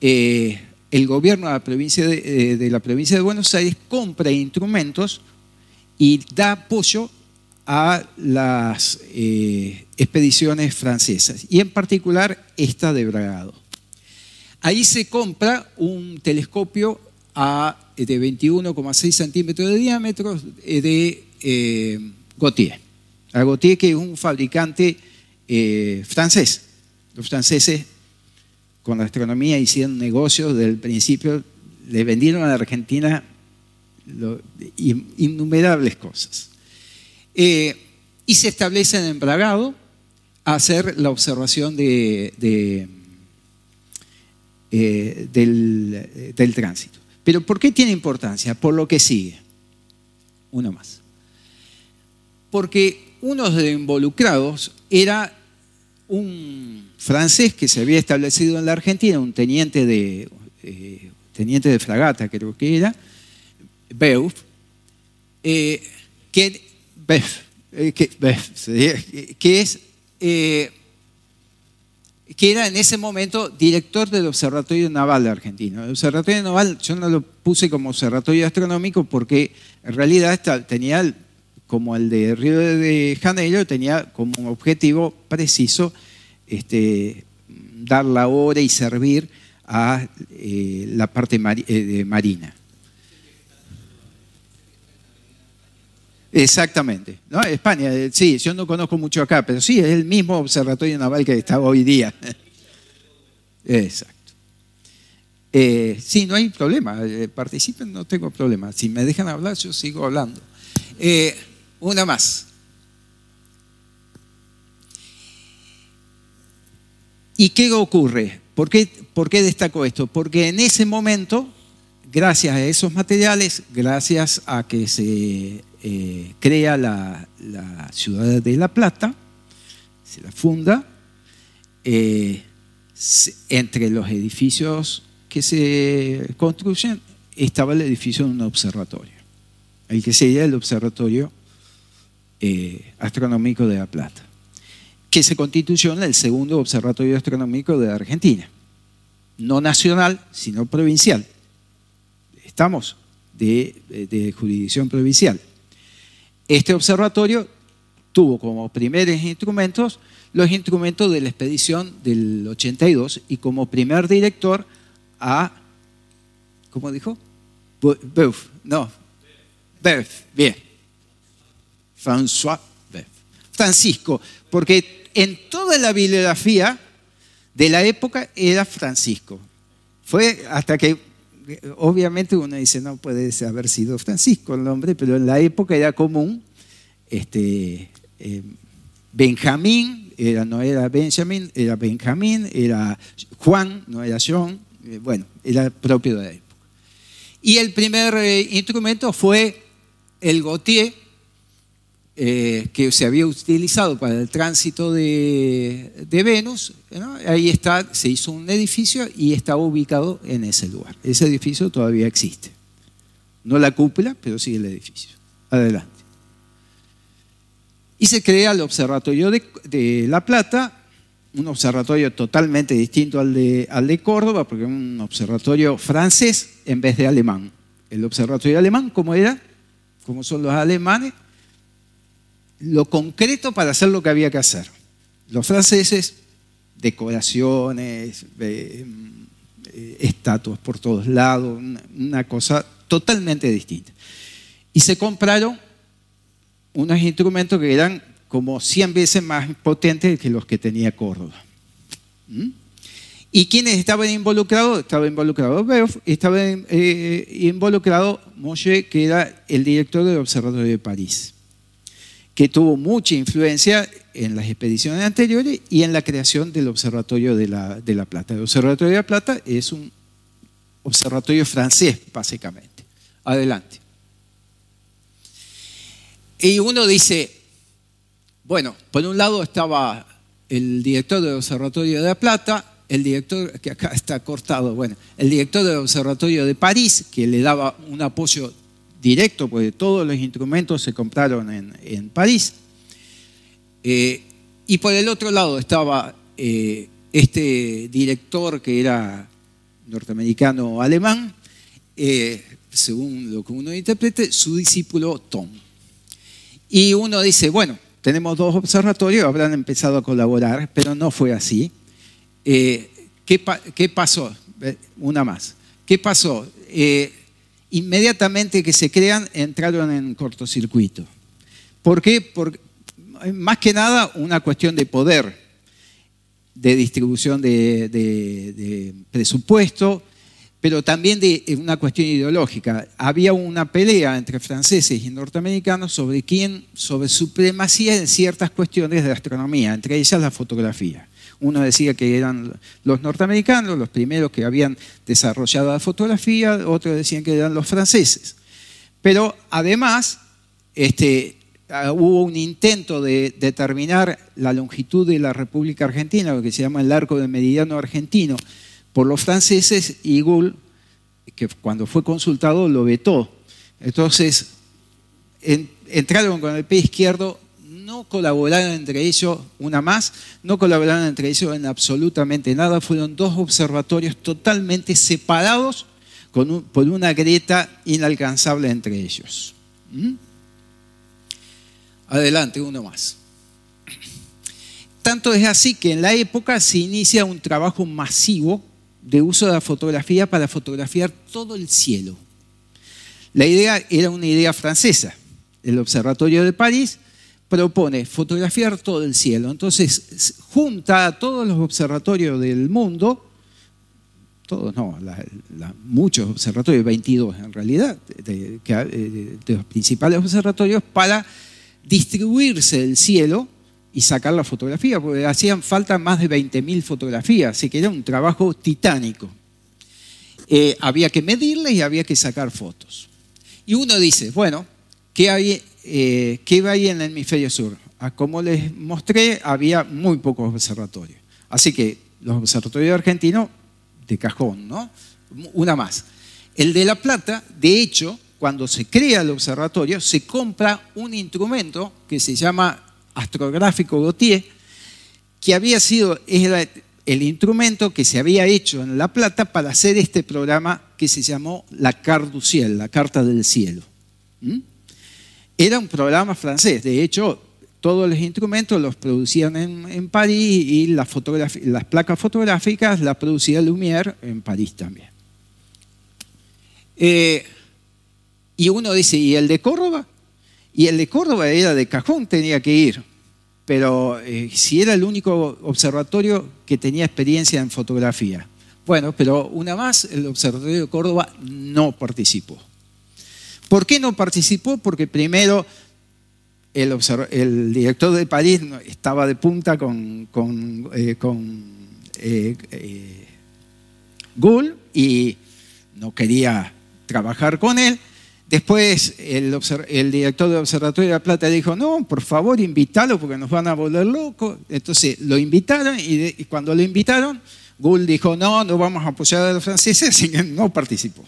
eh, el gobierno eh, de la, provincia de, Buenos Aires compra instrumentos y da apoyo a las eh, expediciones francesas, y en particular esta de Bragado. Ahí se compra un telescopio de 21,6 centímetros de diámetro de Gautier. A Gautier, que es un fabricante francés. Los franceses con la astronomía hicieron negocios del principio, le vendieron a la Argentina innumerables cosas. Eh, y se establecen en Bragado a hacer la observación de, eh, del, del tránsito. Pero ¿por qué tiene importancia? Por lo que sigue. Uno más. Porque uno de los involucrados era un francés que se había establecido en la Argentina, un teniente de, eh, teniente de fragata creo que era, Beuf, eh, eh, que, es, que era en ese momento director del Observatorio Naval Argentino. El Observatorio Naval yo no lo puse como observatorio astronómico porque en realidad tenía, como el de Río de Janeiro, tenía como objetivo preciso este, dar la hora y servir a eh, la parte eh, marina. Exactamente. España, eh, sí, yo no conozco mucho acá, pero sí, es el mismo observatorio naval que está hoy día. [laughs] Exacto. sí, no hay problema. Participen, no tengo problema. Si me dejan hablar, yo sigo hablando. una más. ¿Y qué ocurre? ¿Por qué, ¿Por destaco esto? Porque en ese momento, gracias a esos materiales, gracias a que se eh, crea la, ciudad de La Plata, se la funda, eh, entre los edificios que se construyen estaba el edificio de un observatorio, el que sería el observatorio eh, astronómico de La Plata que se constituyó en el segundo observatorio astronómico de Argentina. No nacional, sino provincial. Estamos de, jurisdicción provincial. Este observatorio tuvo como primeros instrumentos los instrumentos de la expedición del 82 y como primer director a, ¿cómo dijo? Beuf, no, Beuf, bien. François Beuf. Francisco, porque en toda la bibliografía de la época era Francisco. Fue hasta que, obviamente uno dice, no puede haber sido Francisco el nombre, pero en la época era común, este, eh, Benjamín, era, no era Benjamín, era Benjamín, era Juan, no era John, eh, bueno, era propio de la época. Y el primer eh, instrumento fue el Gautier, eh, que se había utilizado para el tránsito de, Venus, ahí está, se hizo un edificio y está ubicado en ese lugar. Ese edificio todavía existe. No la cúpula, pero sí el edificio. Adelante. Y se crea el Observatorio de, La Plata, un observatorio totalmente distinto al de, al de Córdoba, porque es un observatorio francés en vez de alemán. El observatorio alemán, ¿cómo era, como son los alemanes, lo concreto para hacer lo que había que hacer. Los franceses, decoraciones, eh, estatuas por todos lados, una, cosa totalmente distinta. Y se compraron unos instrumentos que eran como 100 veces más potentes que los que tenía Córdoba. ¿Mm? ¿Y quiénes estaban involucrados? Estaba involucrado Beuf, estaba eh, involucrado Moshe, que era el director del Observatorio de París que tuvo mucha influencia en las expediciones anteriores y en la creación del Observatorio de la, Plata. El Observatorio de la Plata es un observatorio francés, básicamente. Adelante. Y uno dice, bueno, por un lado estaba el director del Observatorio de la Plata, el director, que acá está cortado, bueno, el director del Observatorio de París, que le daba un apoyo directo, porque todos los instrumentos se compraron en, París. Eh, y por el otro lado estaba eh, este director que era norteamericano-alemán, eh, según lo que uno interprete, su discípulo Tom. Y uno dice, bueno, tenemos dos observatorios, habrán empezado a colaborar, pero no fue así. ¿qué, pasó? Una más. ¿Qué pasó? inmediatamente que se crean, entraron en cortocircuito. ¿Por qué? más que nada una cuestión de poder, de distribución de, presupuesto, pero también de una cuestión ideológica. Había una pelea entre franceses y norteamericanos sobre quién, sobre supremacía en ciertas cuestiones de astronomía, entre ellas la fotografía uno decía que eran los norteamericanos los primeros que habían desarrollado la fotografía, otros decían que eran los franceses. Pero además este, ah, hubo un intento de determinar la longitud de la República Argentina, lo que se llama el arco del meridiano argentino, por los franceses y Gould, que cuando fue consultado lo vetó. Entonces, entraron con el pie izquierdo no colaboraron entre ellos, una más, no colaboraron entre ellos en absolutamente nada. Fueron dos observatorios totalmente separados por una grieta inalcanzable entre ellos. ¿Mm? Adelante, uno más. Tanto es así que en la época se inicia un trabajo masivo de uso de la fotografía para fotografiar todo el cielo. La idea era una idea francesa. El Observatorio de París propone fotografiar todo el cielo. Entonces junta a todos los observatorios del mundo, todos no, muchos observatorios, 22 en realidad, eh, de, los principales observatorios, para distribuirse el cielo y sacar la fotografía, porque hacían falta más de 20.000 fotografías, así que era un trabajo titánico. Eh, había que medirle y había que sacar fotos. Y uno dice, bueno, ¿qué hay eh, que iba ahí en el hemisferio sur. Ah, como les mostré, había muy pocos observatorios. Así que los observatorios argentinos, de cajón, ¿no? Una más. El de La Plata, de hecho, cuando se crea el observatorio, se compra un instrumento que se llama astrográfico Gautier, que había sido el instrumento que se había hecho en La Plata para hacer este programa que se llamó La Carduciel, la Carta del Cielo. Era un programa francés, de hecho, todos los instrumentos los producían en, París y las, placas fotográficas las producía Lumière en París también. Eh, y uno dice, ¿y el de Córdoba? Y el de Córdoba era de cajón, tenía que ir. Pero eh, si era el único observatorio que tenía experiencia en fotografía. Bueno, pero una más, el Observatorio de Córdoba no participó. ¿Por qué no participó? Porque primero el, director de París estaba de punta con, con, eh, eh, eh, y no quería trabajar con él. Después el, director del Observatorio de la Plata dijo, no, por favor, invítalo porque nos van a volver locos. Entonces lo invitaron y, cuando lo invitaron, Gould dijo, no, no vamos a apoyar a los franceses, [laughs] así que no participó.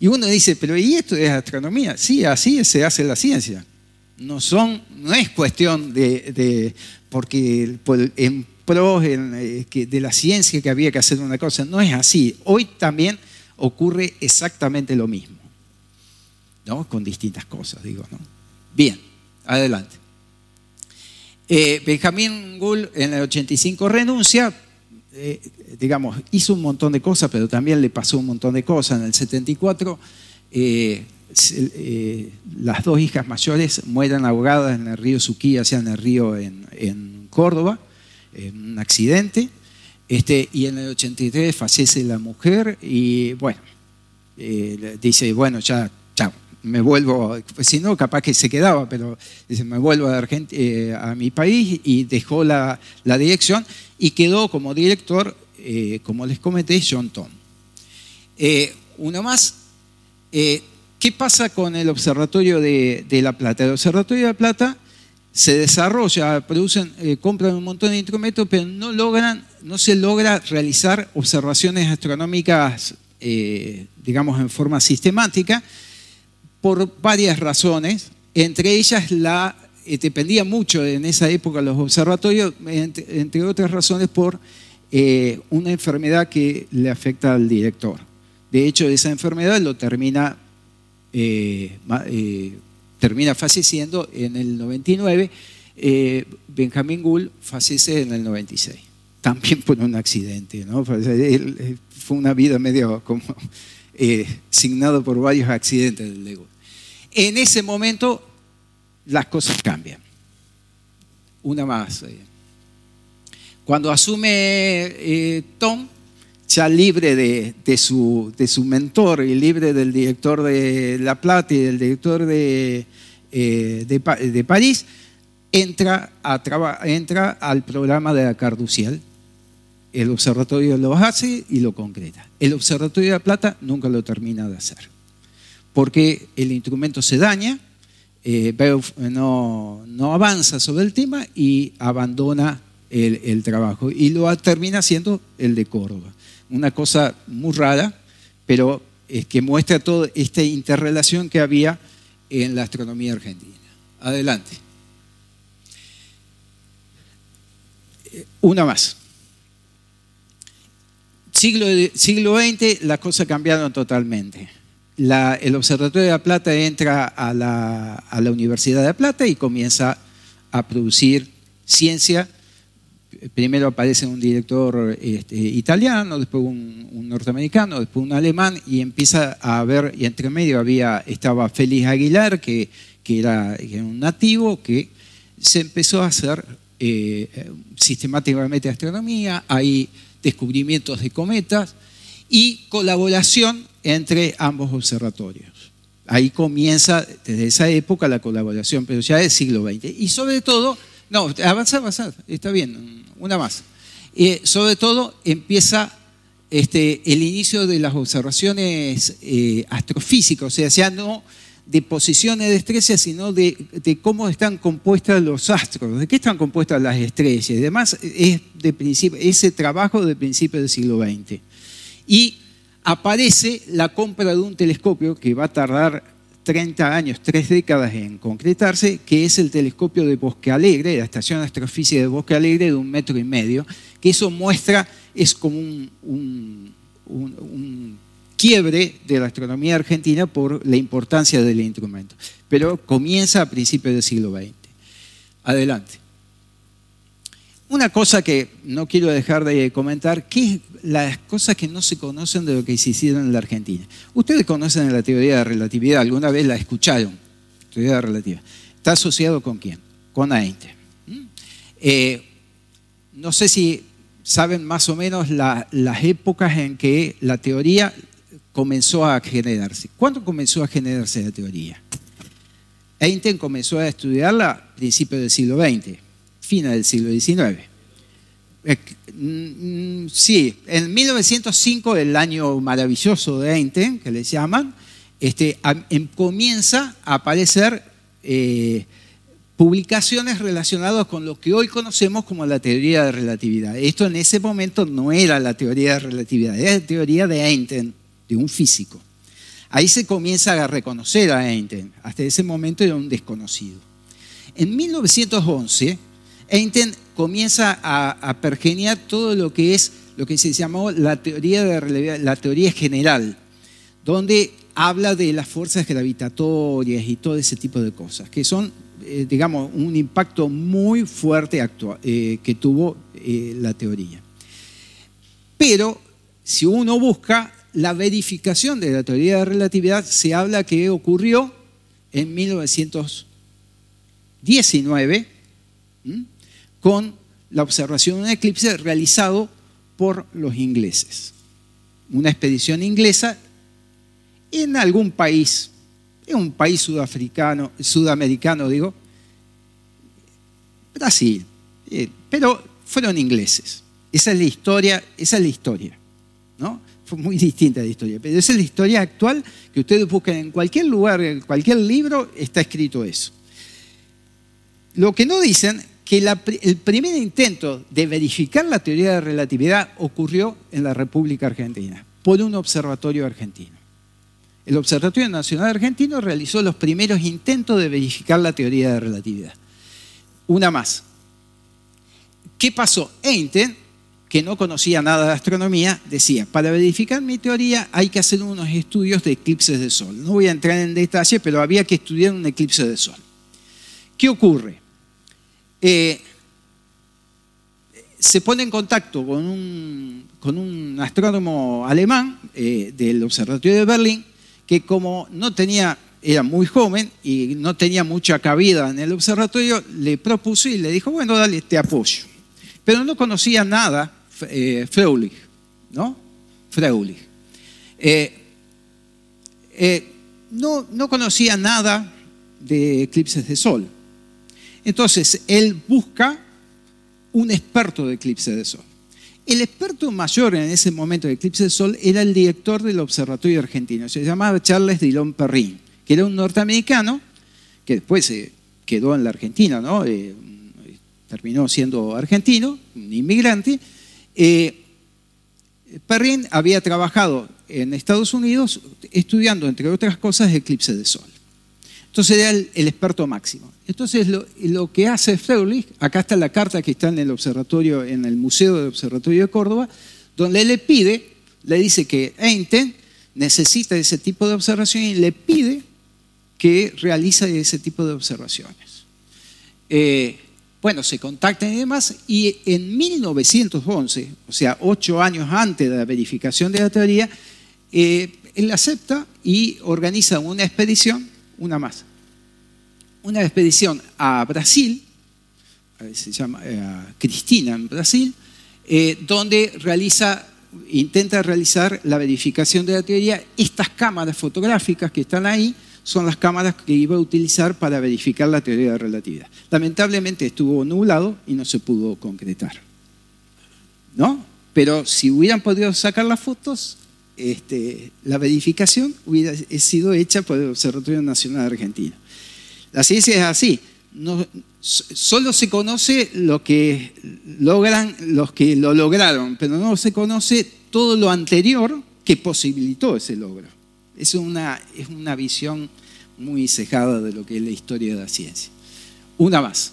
Y uno dice, pero ¿y esto es astronomía? Sí, así se hace la ciencia. No, son, no es cuestión de, porque en pro eh, de la ciencia que había que hacer una cosa, no es así. Hoy también ocurre exactamente lo mismo, ¿no? Con distintas cosas, digo, ¿no? Bien, adelante. Eh, Benjamín Gull en el 85 renuncia, eh, digamos, hizo un montón de cosas, pero también le pasó un montón de cosas. En el 74, eh, eh, las dos hijas mayores mueren ahogadas en el río Suquía, o sea, en el río en, Córdoba, en un accidente. Este, y en el 83 fallece la mujer y, bueno, dice, bueno, ya me vuelvo, si no, capaz que se quedaba, pero dice, me vuelvo a, eh, mi país y dejó la, dirección y quedó como director, eh, como les comenté, John Tom. Eh, uno más, ¿qué pasa con el Observatorio de, La Plata? El Observatorio de La Plata se desarrolla, producen, compran un montón de instrumentos, pero no logran, no se logra realizar observaciones astronómicas, digamos, en forma sistemática por varias razones, entre ellas la eh, dependía mucho en esa época los observatorios, entre, otras razones por eh, una enfermedad que le afecta al director. De hecho, esa enfermedad lo termina, eh, termina falleciendo en el 99. Benjamin Gull fallece en el 96, también por un accidente. ¿no? Fue una vida medio como eh, signado por varios accidentes del negocio. En ese momento las cosas cambian. Una más. Eh. Cuando asume eh, Tom, ya libre de, su, mentor y libre del director de La Plata y del director de, de París, entra, entra al programa de la Carducial el observatorio lo hace y lo concreta. El observatorio de la plata nunca lo termina de hacer. Porque el instrumento se daña, eh, no, avanza sobre el tema y abandona el, trabajo. Y lo termina siendo el de Córdoba. Una cosa muy rara, pero es que muestra toda esta interrelación que había en la astronomía argentina. Adelante. Eh, una más. Siglo, siglo XX las cosas cambiaron totalmente. el Observatorio de La Plata entra a la, Universidad de La Plata y comienza a producir ciencia. Primero aparece un director este, italiano, después un, norteamericano, después un alemán y empieza a ver, y entre medio había, estaba Félix Aguilar, que, era, un nativo, que se empezó a hacer eh, eh, sistemáticamente astronomía. Ahí descubrimientos de cometas y colaboración entre ambos observatorios. Ahí comienza desde esa época la colaboración, pero ya del siglo XX. Y sobre todo, no, avanzar, avanzar, está bien, una más. Eh, sobre todo empieza este, el inicio de las observaciones eh, astrofísicas, o sea, ya no de posiciones de estrellas, sino de, cómo están compuestas los astros, de qué están compuestas las estrellas. Y además, es de principio, ese trabajo de principio del siglo XX. Y aparece la compra de un telescopio que va a tardar 30 años, tres décadas en concretarse, que es el telescopio de Bosque Alegre, la estación astrofísica de Bosque Alegre, de un metro y medio, que eso muestra, es como un quiebre de la astronomía argentina por la importancia del instrumento. Pero comienza a principios del siglo XX. Adelante. Una cosa que no quiero dejar de comentar, que es las cosas que no se conocen de lo que se hicieron en la Argentina. Ustedes conocen la teoría de la relatividad, alguna vez la escucharon, teoría relativa. ¿Está asociado con quién? Con Einstein. ¿Mm? Eh, no sé si saben más o menos las épocas en que la teoría comenzó a generarse. ¿Cuándo comenzó a generarse la teoría? Einstein comenzó a estudiarla a principios del siglo XX, fina del siglo XIX. Eh, mm, mm, sí, en 1905, el año maravilloso de Einstein, que le llaman, este, em, comienza a aparecer eh, publicaciones relacionadas con lo que hoy conocemos como la teoría de relatividad. Esto en ese momento no era la teoría de relatividad, era la teoría de Einstein de un físico. Ahí se comienza a reconocer a Einstein. Hasta ese momento era un desconocido. En 1911, Einstein comienza a, a pergeniar todo lo que es lo que se llamó la teoría, de la teoría general, donde habla de las fuerzas gravitatorias y todo ese tipo de cosas, que son, eh, digamos, un impacto muy fuerte eh, que tuvo eh, la teoría. Pero si uno busca, la verificación de la teoría de relatividad se habla que ocurrió en 1919 con la observación de un eclipse realizado por los ingleses. Una expedición inglesa en algún país, en un país sudafricano, sudamericano, digo, Brasil, eh, pero fueron ingleses. Esa es la historia, esa es la historia, ¿no? muy distinta la historia, pero esa es la historia actual que ustedes buscan en cualquier lugar, en cualquier libro, está escrito eso. Lo que no dicen que el primer intento de verificar la teoría de relatividad ocurrió en la República Argentina, por un observatorio argentino. El Observatorio Nacional Argentino realizó los primeros intentos de verificar la teoría de relatividad. Una más. ¿Qué pasó? Einstein que no conocía nada de astronomía, decía, para verificar mi teoría hay que hacer unos estudios de eclipses de sol. No voy a entrar en detalle, pero había que estudiar un eclipse de sol. ¿Qué ocurre? Eh, se pone en contacto con un, con un astrónomo alemán eh, del Observatorio de Berlín, que como no tenía, era muy joven y no tenía mucha cabida en el observatorio, le propuso y le dijo, bueno, dale, este apoyo. Pero no conocía nada eh, ¿no? Freulich. Eh, eh, no, no conocía nada de eclipses de sol. Entonces, él busca un experto de eclipses de sol. El experto mayor en ese momento de eclipse de sol era el director del Observatorio Argentino, se llamaba Charles Dillon Perrin, que era un norteamericano que después se quedó en la Argentina, ¿no? Eh, terminó siendo argentino, un inmigrante, eh, Perrin había trabajado en Estados Unidos estudiando, entre otras cosas, eclipse de sol. Entonces era el, experto máximo. Entonces lo, que hace Freulich, acá está la carta que está en el observatorio, en el Museo del Observatorio de Córdoba, donde le pide, le dice que Einstein necesita ese tipo de observación y le pide que realice ese tipo de observaciones. Eh, bueno, se contactan y demás, y en 1911, o sea, ocho años antes de la verificación de la teoría, eh, él acepta y organiza una expedición, una más, una expedición a Brasil, se llama eh, Cristina en Brasil, eh, donde realiza, intenta realizar la verificación de la teoría. Estas cámaras fotográficas que están ahí son las cámaras que iba a utilizar para verificar la teoría de relatividad. Lamentablemente estuvo nublado y no se pudo concretar. ¿No? Pero si hubieran podido sacar las fotos, este, la verificación hubiera sido hecha por el Observatorio Nacional de Argentina. La ciencia es así. solo se conoce lo que logran los que lo lograron, pero no se conoce todo lo anterior que posibilitó ese logro. Es una, es una visión muy cejada de lo que es la historia de la ciencia. Una más.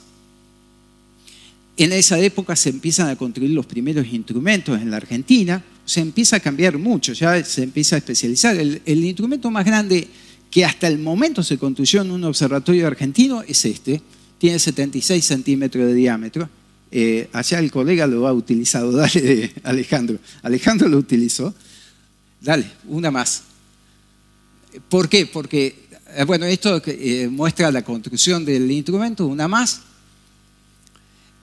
En esa época se empiezan a construir los primeros instrumentos en la Argentina, se empieza a cambiar mucho, ya se empieza a especializar. El, instrumento más grande que hasta el momento se construyó en un observatorio argentino es este, tiene 76 centímetros de diámetro. Eh, allá el colega lo ha utilizado, [laughs] dale Alejandro. Alejandro lo utilizó. Dale, una más. ¿Por qué? Porque, eh, bueno, esto eh, muestra la construcción del instrumento, una más.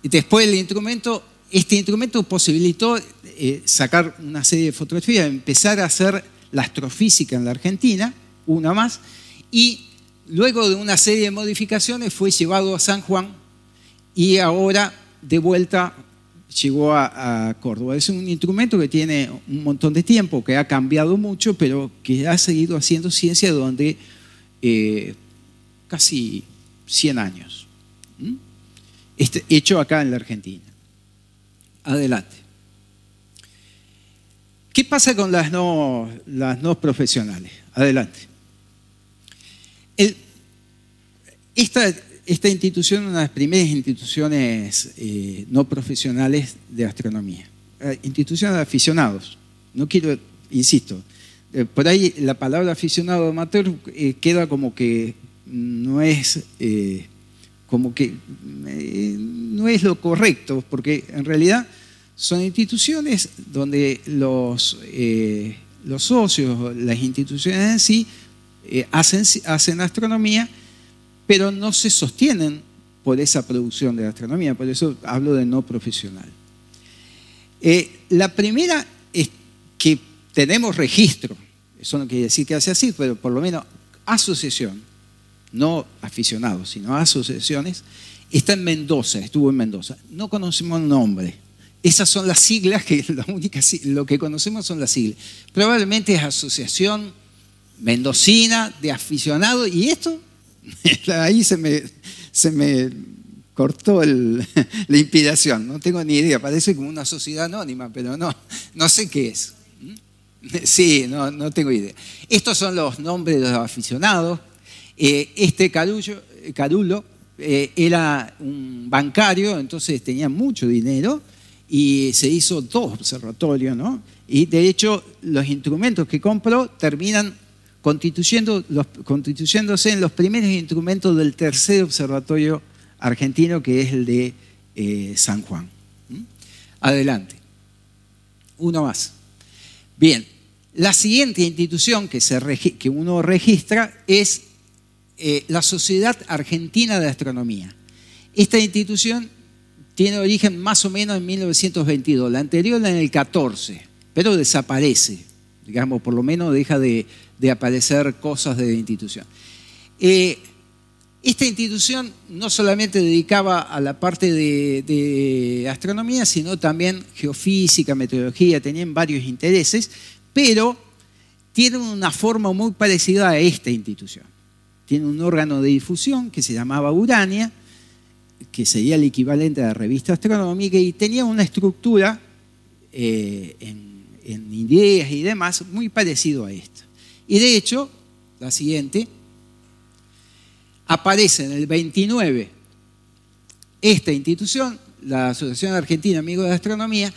Y después el instrumento, este instrumento posibilitó eh, sacar una serie de fotografías, empezar a hacer la astrofísica en la Argentina, una más, y luego de una serie de modificaciones fue llevado a San Juan y ahora de vuelta llegó a, Córdoba. Es un instrumento que tiene un montón de tiempo, que ha cambiado mucho, pero que ha seguido haciendo ciencia donde eh, casi 100 años. ¿Mm? Este, hecho acá en la Argentina. Adelante. ¿Qué pasa con las no, las no profesionales? Adelante. esta esta institución es una de las primeras instituciones eh, no profesionales de astronomía. Eh, institución de aficionados. No quiero, insisto, eh, por ahí la palabra aficionado amateur queda como que no es como que no es lo correcto, porque en realidad son instituciones donde los, los socios, las instituciones en sí, hacen, hacen astronomía pero no se sostienen por esa producción de gastronomía, por eso hablo de no profesional. Eh, la primera es que tenemos registro, eso no quiere decir que hace así, pero por lo menos asociación, no aficionados, sino asociaciones, está en Mendoza, estuvo en Mendoza. No conocemos el nombre. Esas son las siglas, que [laughs] la única, lo que conocemos son las siglas. Probablemente es Asociación Mendocina de Aficionados y esto [laughs] Ahí se me, se me cortó [laughs] la inspiración, no tengo ni idea, parece como una sociedad anónima, pero no, no sé qué es. ¿Mm? Sí, no, no tengo idea. Estos son los nombres de los aficionados. Eh, este Carullo, Carulo eh, era un bancario, entonces tenía mucho dinero y se hizo dos observatorios, ¿no? Y de hecho los instrumentos que compro terminan constituyendo los, constituyéndose en los primeros instrumentos del tercer observatorio argentino, que es el de eh, San Juan. ¿Mm? Adelante. Uno más. Bien, la siguiente institución que, se que uno registra es eh, la Sociedad Argentina de Astronomía. Esta institución tiene origen más o menos en 1922, la anterior en el 14, pero desaparece, digamos, por lo menos deja de, de aparecer cosas de la institución. Eh, esta institución no solamente dedicaba a la parte de, astronomía, sino también geofísica, meteorología, tenían varios intereses, pero tienen una forma muy parecida a esta institución. Tiene un órgano de difusión que se llamaba Urania, que sería el equivalente a la revista astronómica, y tenía una estructura eh, en, en ideas y demás muy parecido a esta. Y de hecho, la siguiente, aparece en el 29 esta institución, la Asociación Argentina Amigos de Astronomía,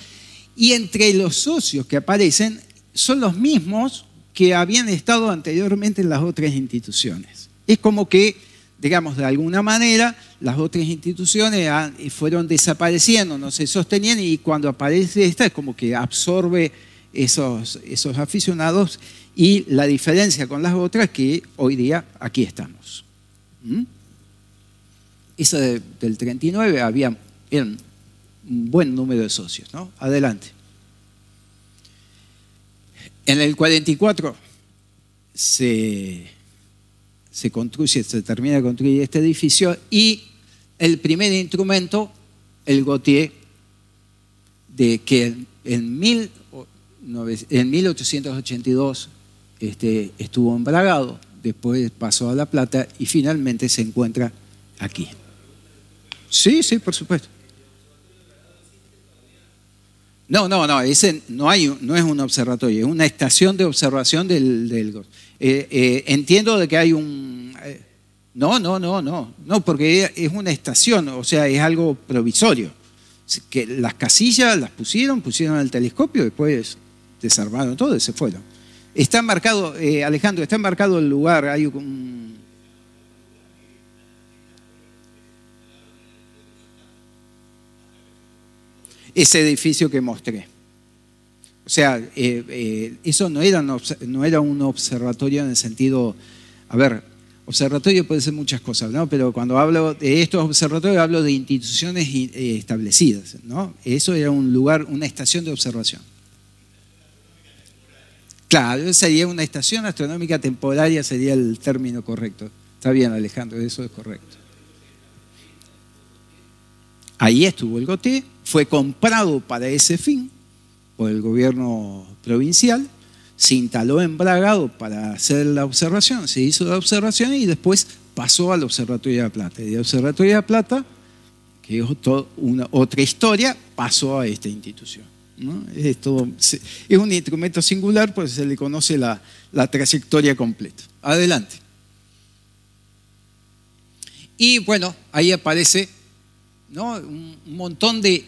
y entre los socios que aparecen son los mismos que habían estado anteriormente en las otras instituciones. Es como que, digamos, de alguna manera, las otras instituciones eh, fueron desapareciendo, no se sostenían y cuando aparece esta es como que absorbe esos, esos aficionados y la diferencia con las otras es que hoy día aquí estamos. ¿Mm? Eso del 39 había un buen número de socios, ¿no? Adelante. En el 44 se, construye, se termina de construir este edificio y el primer instrumento, el Gautier, de que en, en 1882 este, estuvo embragado después pasó a La Plata y finalmente se encuentra aquí. Sí, sí, por supuesto. No, no, no, ese no, hay, no es un observatorio, es una estación de observación del... del eh, eh, entiendo de que hay un... Eh, no, no, no, no, no, porque es una estación, o sea, es algo provisorio. Que las casillas las pusieron, pusieron el telescopio, después desarmaron todo y se fueron. Está marcado, eh, Alejandro, está marcado el lugar, hay un... Ese edificio que mostré. O sea, eh, eh, eso no era, un, no era un observatorio en el sentido, a ver, observatorio puede ser muchas cosas, ¿no? Pero cuando hablo de estos observatorios hablo de instituciones establecidas, ¿no? Eso era un lugar, una estación de observación. Claro, sería una estación astronómica temporaria, sería el término correcto. Está bien, Alejandro, eso es correcto. Ahí estuvo el GOTE, fue comprado para ese fin por el gobierno provincial, se instaló en Bragado para hacer la observación, se hizo la observación y después pasó al Observatorio de la Plata. Y el Observatorio de la Plata, que es otra historia, pasó a esta institución. Esto es un instrumento singular, pues se le conoce la, trayectoria completa. Adelante. Y bueno, ahí aparece un montón de,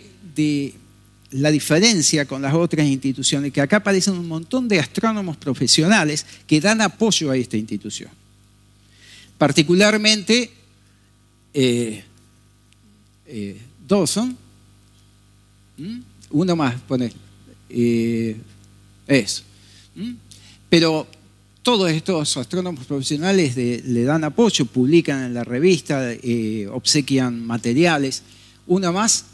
la diferencia con las otras instituciones, que acá aparecen un montón de astrónomos profesionales que dan apoyo a esta institución. Particularmente eh, eh, Dawson, uno más, pone. Eh, eso. ¿Mm? Pero todos estos astrónomos profesionales le dan apoyo, publican en la revista, eh, obsequian materiales. Uno más.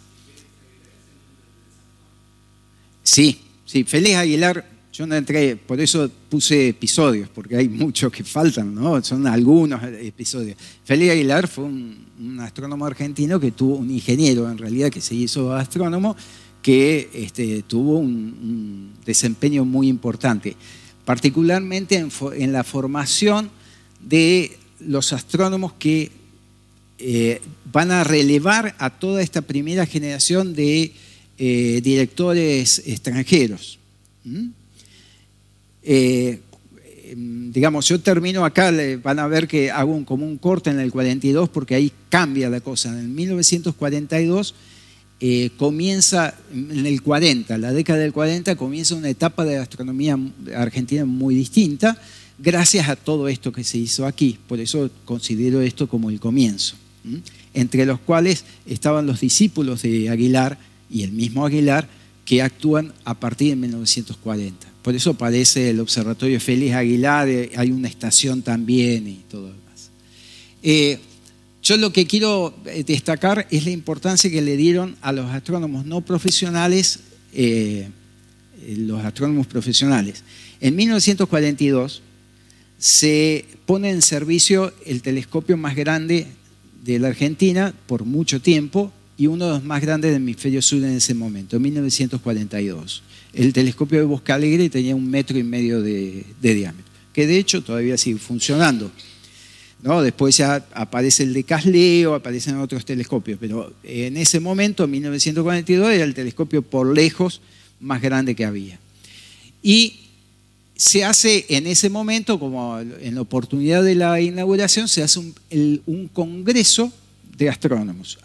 Sí, sí, Feliz Aguilar, yo no entré, por eso puse episodios, porque hay muchos que faltan, ¿no? Son algunos episodios. Feliz Aguilar fue un astrónomo argentino que tuvo un ingeniero, en realidad, que se hizo astrónomo, que este, tuvo un, desempeño muy importante, particularmente en, la formación de los astrónomos que eh, van a relevar a toda esta primera generación de eh, directores extranjeros. ¿Mm? Eh, mm, digamos, yo termino acá, van a ver que hago un, un corte en el 42 porque ahí cambia la cosa. En el 1942 eh, comienza en el 40, la década del 40 comienza una etapa de la astronomía argentina muy distinta, gracias a todo esto que se hizo aquí. Por eso considero esto como el comienzo, entre los cuales estaban los discípulos de Aguilar y el mismo Aguilar, que actúan a partir de 1940. Por eso aparece el Observatorio Félix Aguilar, eh, hay una estación también y todo lo demás. Eh, yo lo que quiero eh, destacar es la importancia que le dieron a los astrónomos no profesionales, eh, eh, los astrónomos profesionales. En 1942 se pone en servicio el telescopio más grande de la Argentina por mucho tiempo y uno de los más grandes del hemisferio sur en ese momento, en 1942. El telescopio de Bosca Alegre tenía un metro y medio de, de diámetro, que de hecho todavía sigue funcionando. Después ya aparece el de Casleo, aparecen otros telescopios, pero en ese momento, en 1942, era el telescopio por lejos más grande que había. Y se hace en ese momento, como en la oportunidad de la inauguración, se hace un, congreso de astrónomos,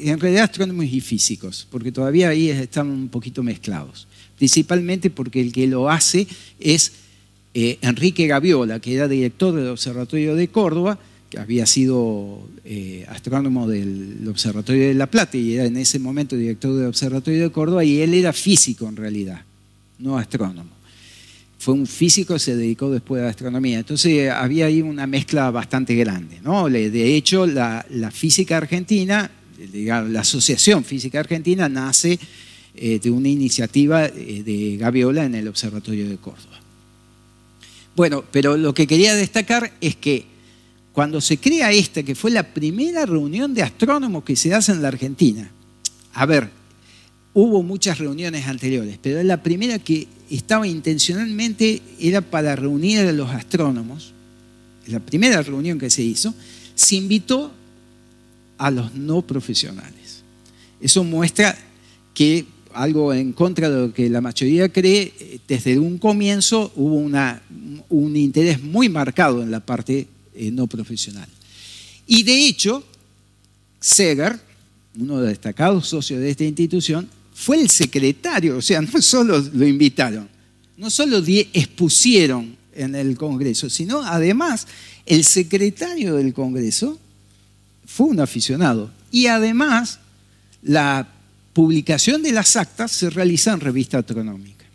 en realidad astrónomos y físicos, porque todavía ahí están un poquito mezclados, principalmente porque el que lo hace es eh, Enrique Gaviola, que era director del Observatorio de Córdoba, que había sido eh, astrónomo del Observatorio de La Plata y era en ese momento director del Observatorio de Córdoba, y él era físico en realidad, no astrónomo. Fue un físico, se dedicó después a la astronomía. Entonces había ahí una mezcla bastante grande. ¿no? De hecho, la, física argentina, la Asociación Física Argentina, nace eh, de una iniciativa de Gaviola en el Observatorio de Córdoba. Bueno, pero lo que quería destacar es que cuando se crea esta, que fue la primera reunión de astrónomos que se hace en la Argentina, a ver, hubo muchas reuniones anteriores, pero la primera que estaba intencionalmente era para reunir a los astrónomos, la primera reunión que se hizo, se invitó a los no profesionales. Eso muestra que algo en contra de lo que la mayoría cree, eh, desde un comienzo hubo una, un interés muy marcado en la parte eh, no profesional. Y de hecho, Segar, uno de los destacados socios de esta institución, fue el secretario, o sea, [laughs] no solo lo invitaron, no solo expusieron en el Congreso, sino además el secretario del Congreso fue un aficionado. Y además la publicación de las actas se realiza en revista astronómica.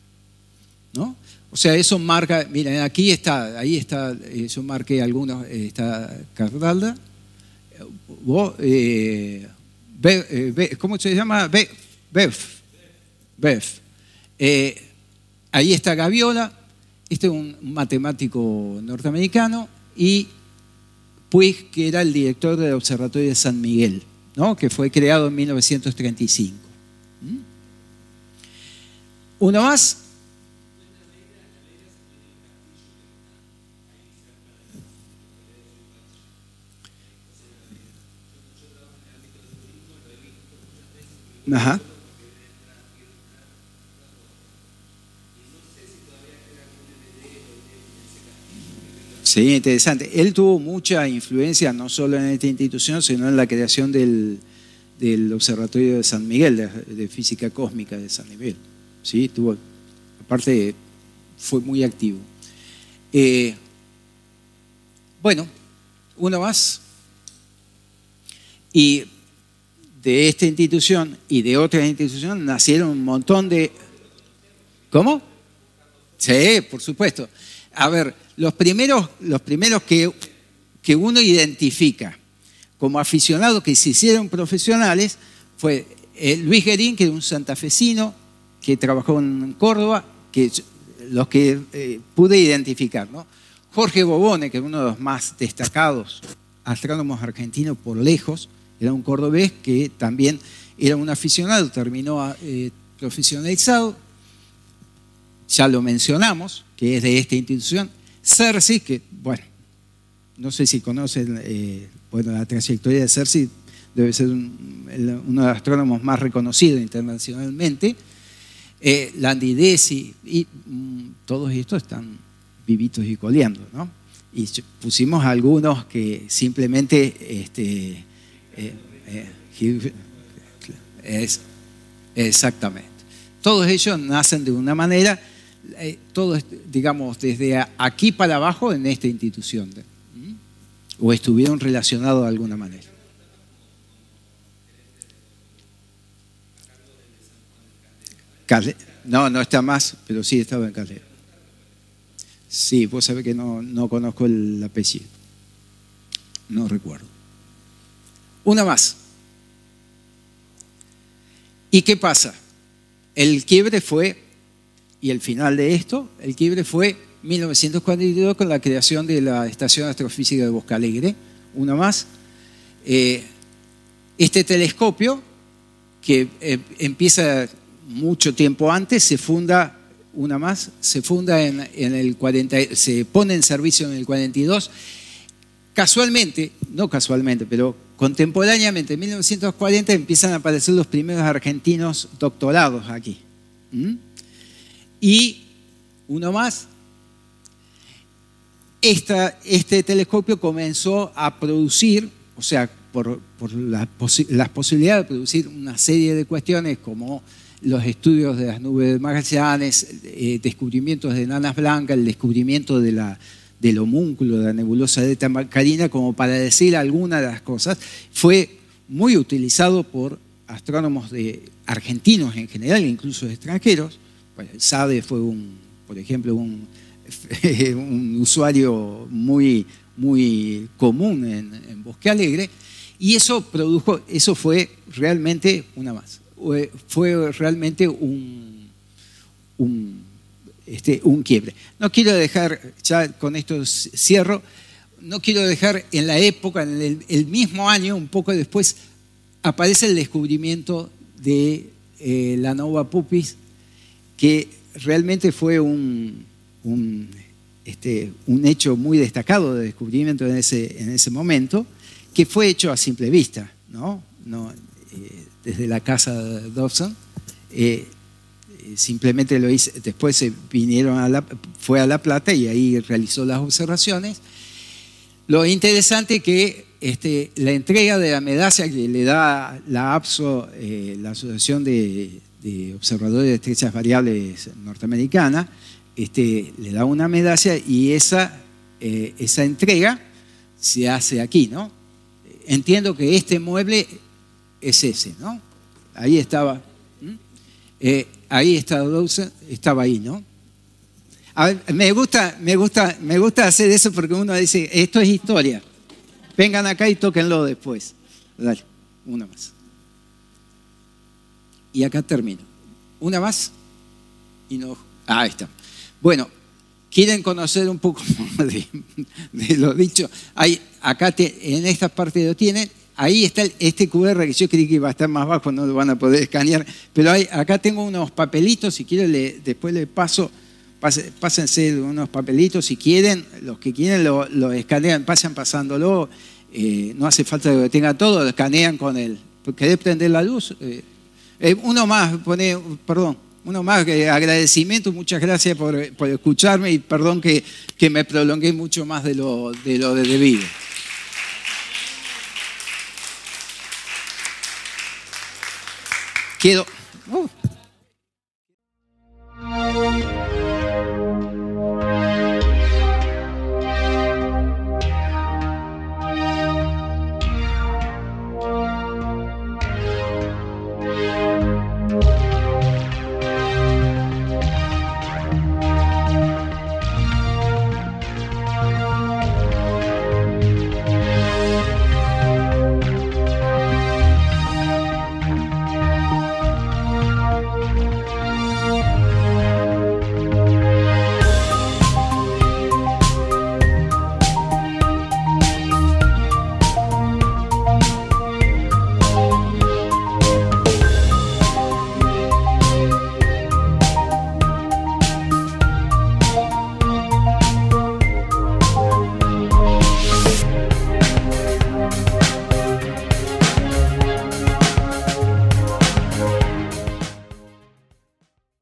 O sea, eso marca, miren, aquí está, ahí está, eh, yo marqué algunos, eh, está Cardalda, eh, ¿cómo se llama? Bef, Bef. ahí está Gaviola, este es un matemático norteamericano, y Puig, que era el director del Observatorio de San Miguel, ¿no? que fue creado en 1935. Uno más. Ajá. Sí, interesante. Él tuvo mucha influencia no solo en esta institución, sino en la creación del, Observatorio de San Miguel, de Física Cósmica de San Miguel. ¿sí? Tuvo, aparte, fue muy activo. Eh, bueno, uno más. Y de esta institución y de otras instituciones nacieron un montón de... ¿Cómo? Sí, por supuesto. A ver, los primeros, los primeros que, que uno identifica como aficionados que se hicieron profesionales fue eh, Luis Gerín, que era un santafesino, que trabajó en Córdoba, que los que eh, pude identificar. ¿no? Jorge Bobone, que es uno de los más destacados astrónomos argentinos por lejos, era un cordobés que también era un aficionado, terminó eh, profesionalizado, ya lo mencionamos, que es de esta institución. Cerci, que, bueno, no sé si conocen eh, bueno, la trayectoria de Cerci, debe ser uno de los astrónomos más reconocidos internacionalmente. Eh, La andidez y mm, todos estos están vivitos y coleando, ¿no? Y pusimos algunos que simplemente, este, eh, eh, es, exactamente, todos ellos nacen de una manera, todos, digamos, desde aquí para abajo en esta institución, o estuvieron relacionados de alguna manera. No, no está más, pero sí estaba en Caldera. Sí, vos sabés que no, conozco la PC. No recuerdo. Una más. ¿Y qué pasa? El quiebre fue, y el final de esto, el quiebre fue 1942 con la creación de la Estación Astrofísica de Bosque Alegre, una más. Eh, este telescopio que eh, empieza mucho tiempo antes, se funda una más, se funda en, el 40, se pone en servicio en el 42. Casualmente, no casualmente, pero contemporáneamente, en 1940 empiezan a aparecer los primeros argentinos doctorados aquí. ¿Mm? Y uno más, este telescopio comenzó a producir, o sea, por, la las posibilidades de producir una serie de cuestiones como los estudios de las nubes marcianas, eh, descubrimientos de enanas blancas, el descubrimiento de la, del homúnculo de la nebulosa de Tamarcarina, como para decir alguna de las cosas, fue muy utilizado por astrónomos de, argentinos en general, incluso extranjeros. Pues, el Sade fue, un, por ejemplo, un, [laughs] usuario muy, muy común en, Bosque Alegre, y eso produjo, eso fue realmente una masa fue realmente un, este, un, quiebre. No quiero dejar, ya con esto cierro, no quiero dejar en la época, en el, mismo año, un poco después, aparece el descubrimiento de eh, la Nova Pupis, que realmente fue un, este, un, hecho muy destacado de descubrimiento en ese, en ese momento, que fue hecho a simple vista. ¿no? No, eh, desde la casa de Dobson. Eh, simplemente lo hice, después se vinieron a la, fue a La Plata y ahí realizó las observaciones. Lo interesante es que este, la entrega de la medalla que le da la APSO, eh, la Asociación de, Observadores de Estrechas Variables Norteamericana, este, le da una medalla y esa, eh, esa entrega se hace aquí, ¿no? Entiendo que este mueble es ese, ¿no? Ahí estaba, eh, ahí estaba, estaba ahí, ¿no? A ver, me gusta, me gusta, me gusta hacer eso porque uno dice, esto es historia. Vengan acá y tóquenlo después. Dale, una más. Y acá termino. Una más. Y no. ahí está. Bueno, quieren conocer un poco [laughs] de, lo dicho. Hay, acá en esta parte lo tienen ahí está este QR que yo creí que iba a estar más bajo, no lo van a poder escanear, pero acá tengo unos papelitos, si quieren después les paso, pásense unos papelitos, si quieren, los que quieren lo, escanean, pasan pasándolo, eh, no hace falta que lo tenga todo, lo escanean con él. ¿Querés prender la luz? Eh, eh, uno más, pone, perdón, uno más, agradecimiento, muchas gracias por, escucharme y perdón que, que, me prolongué mucho más de lo, de lo de debido. Quedo. Uh.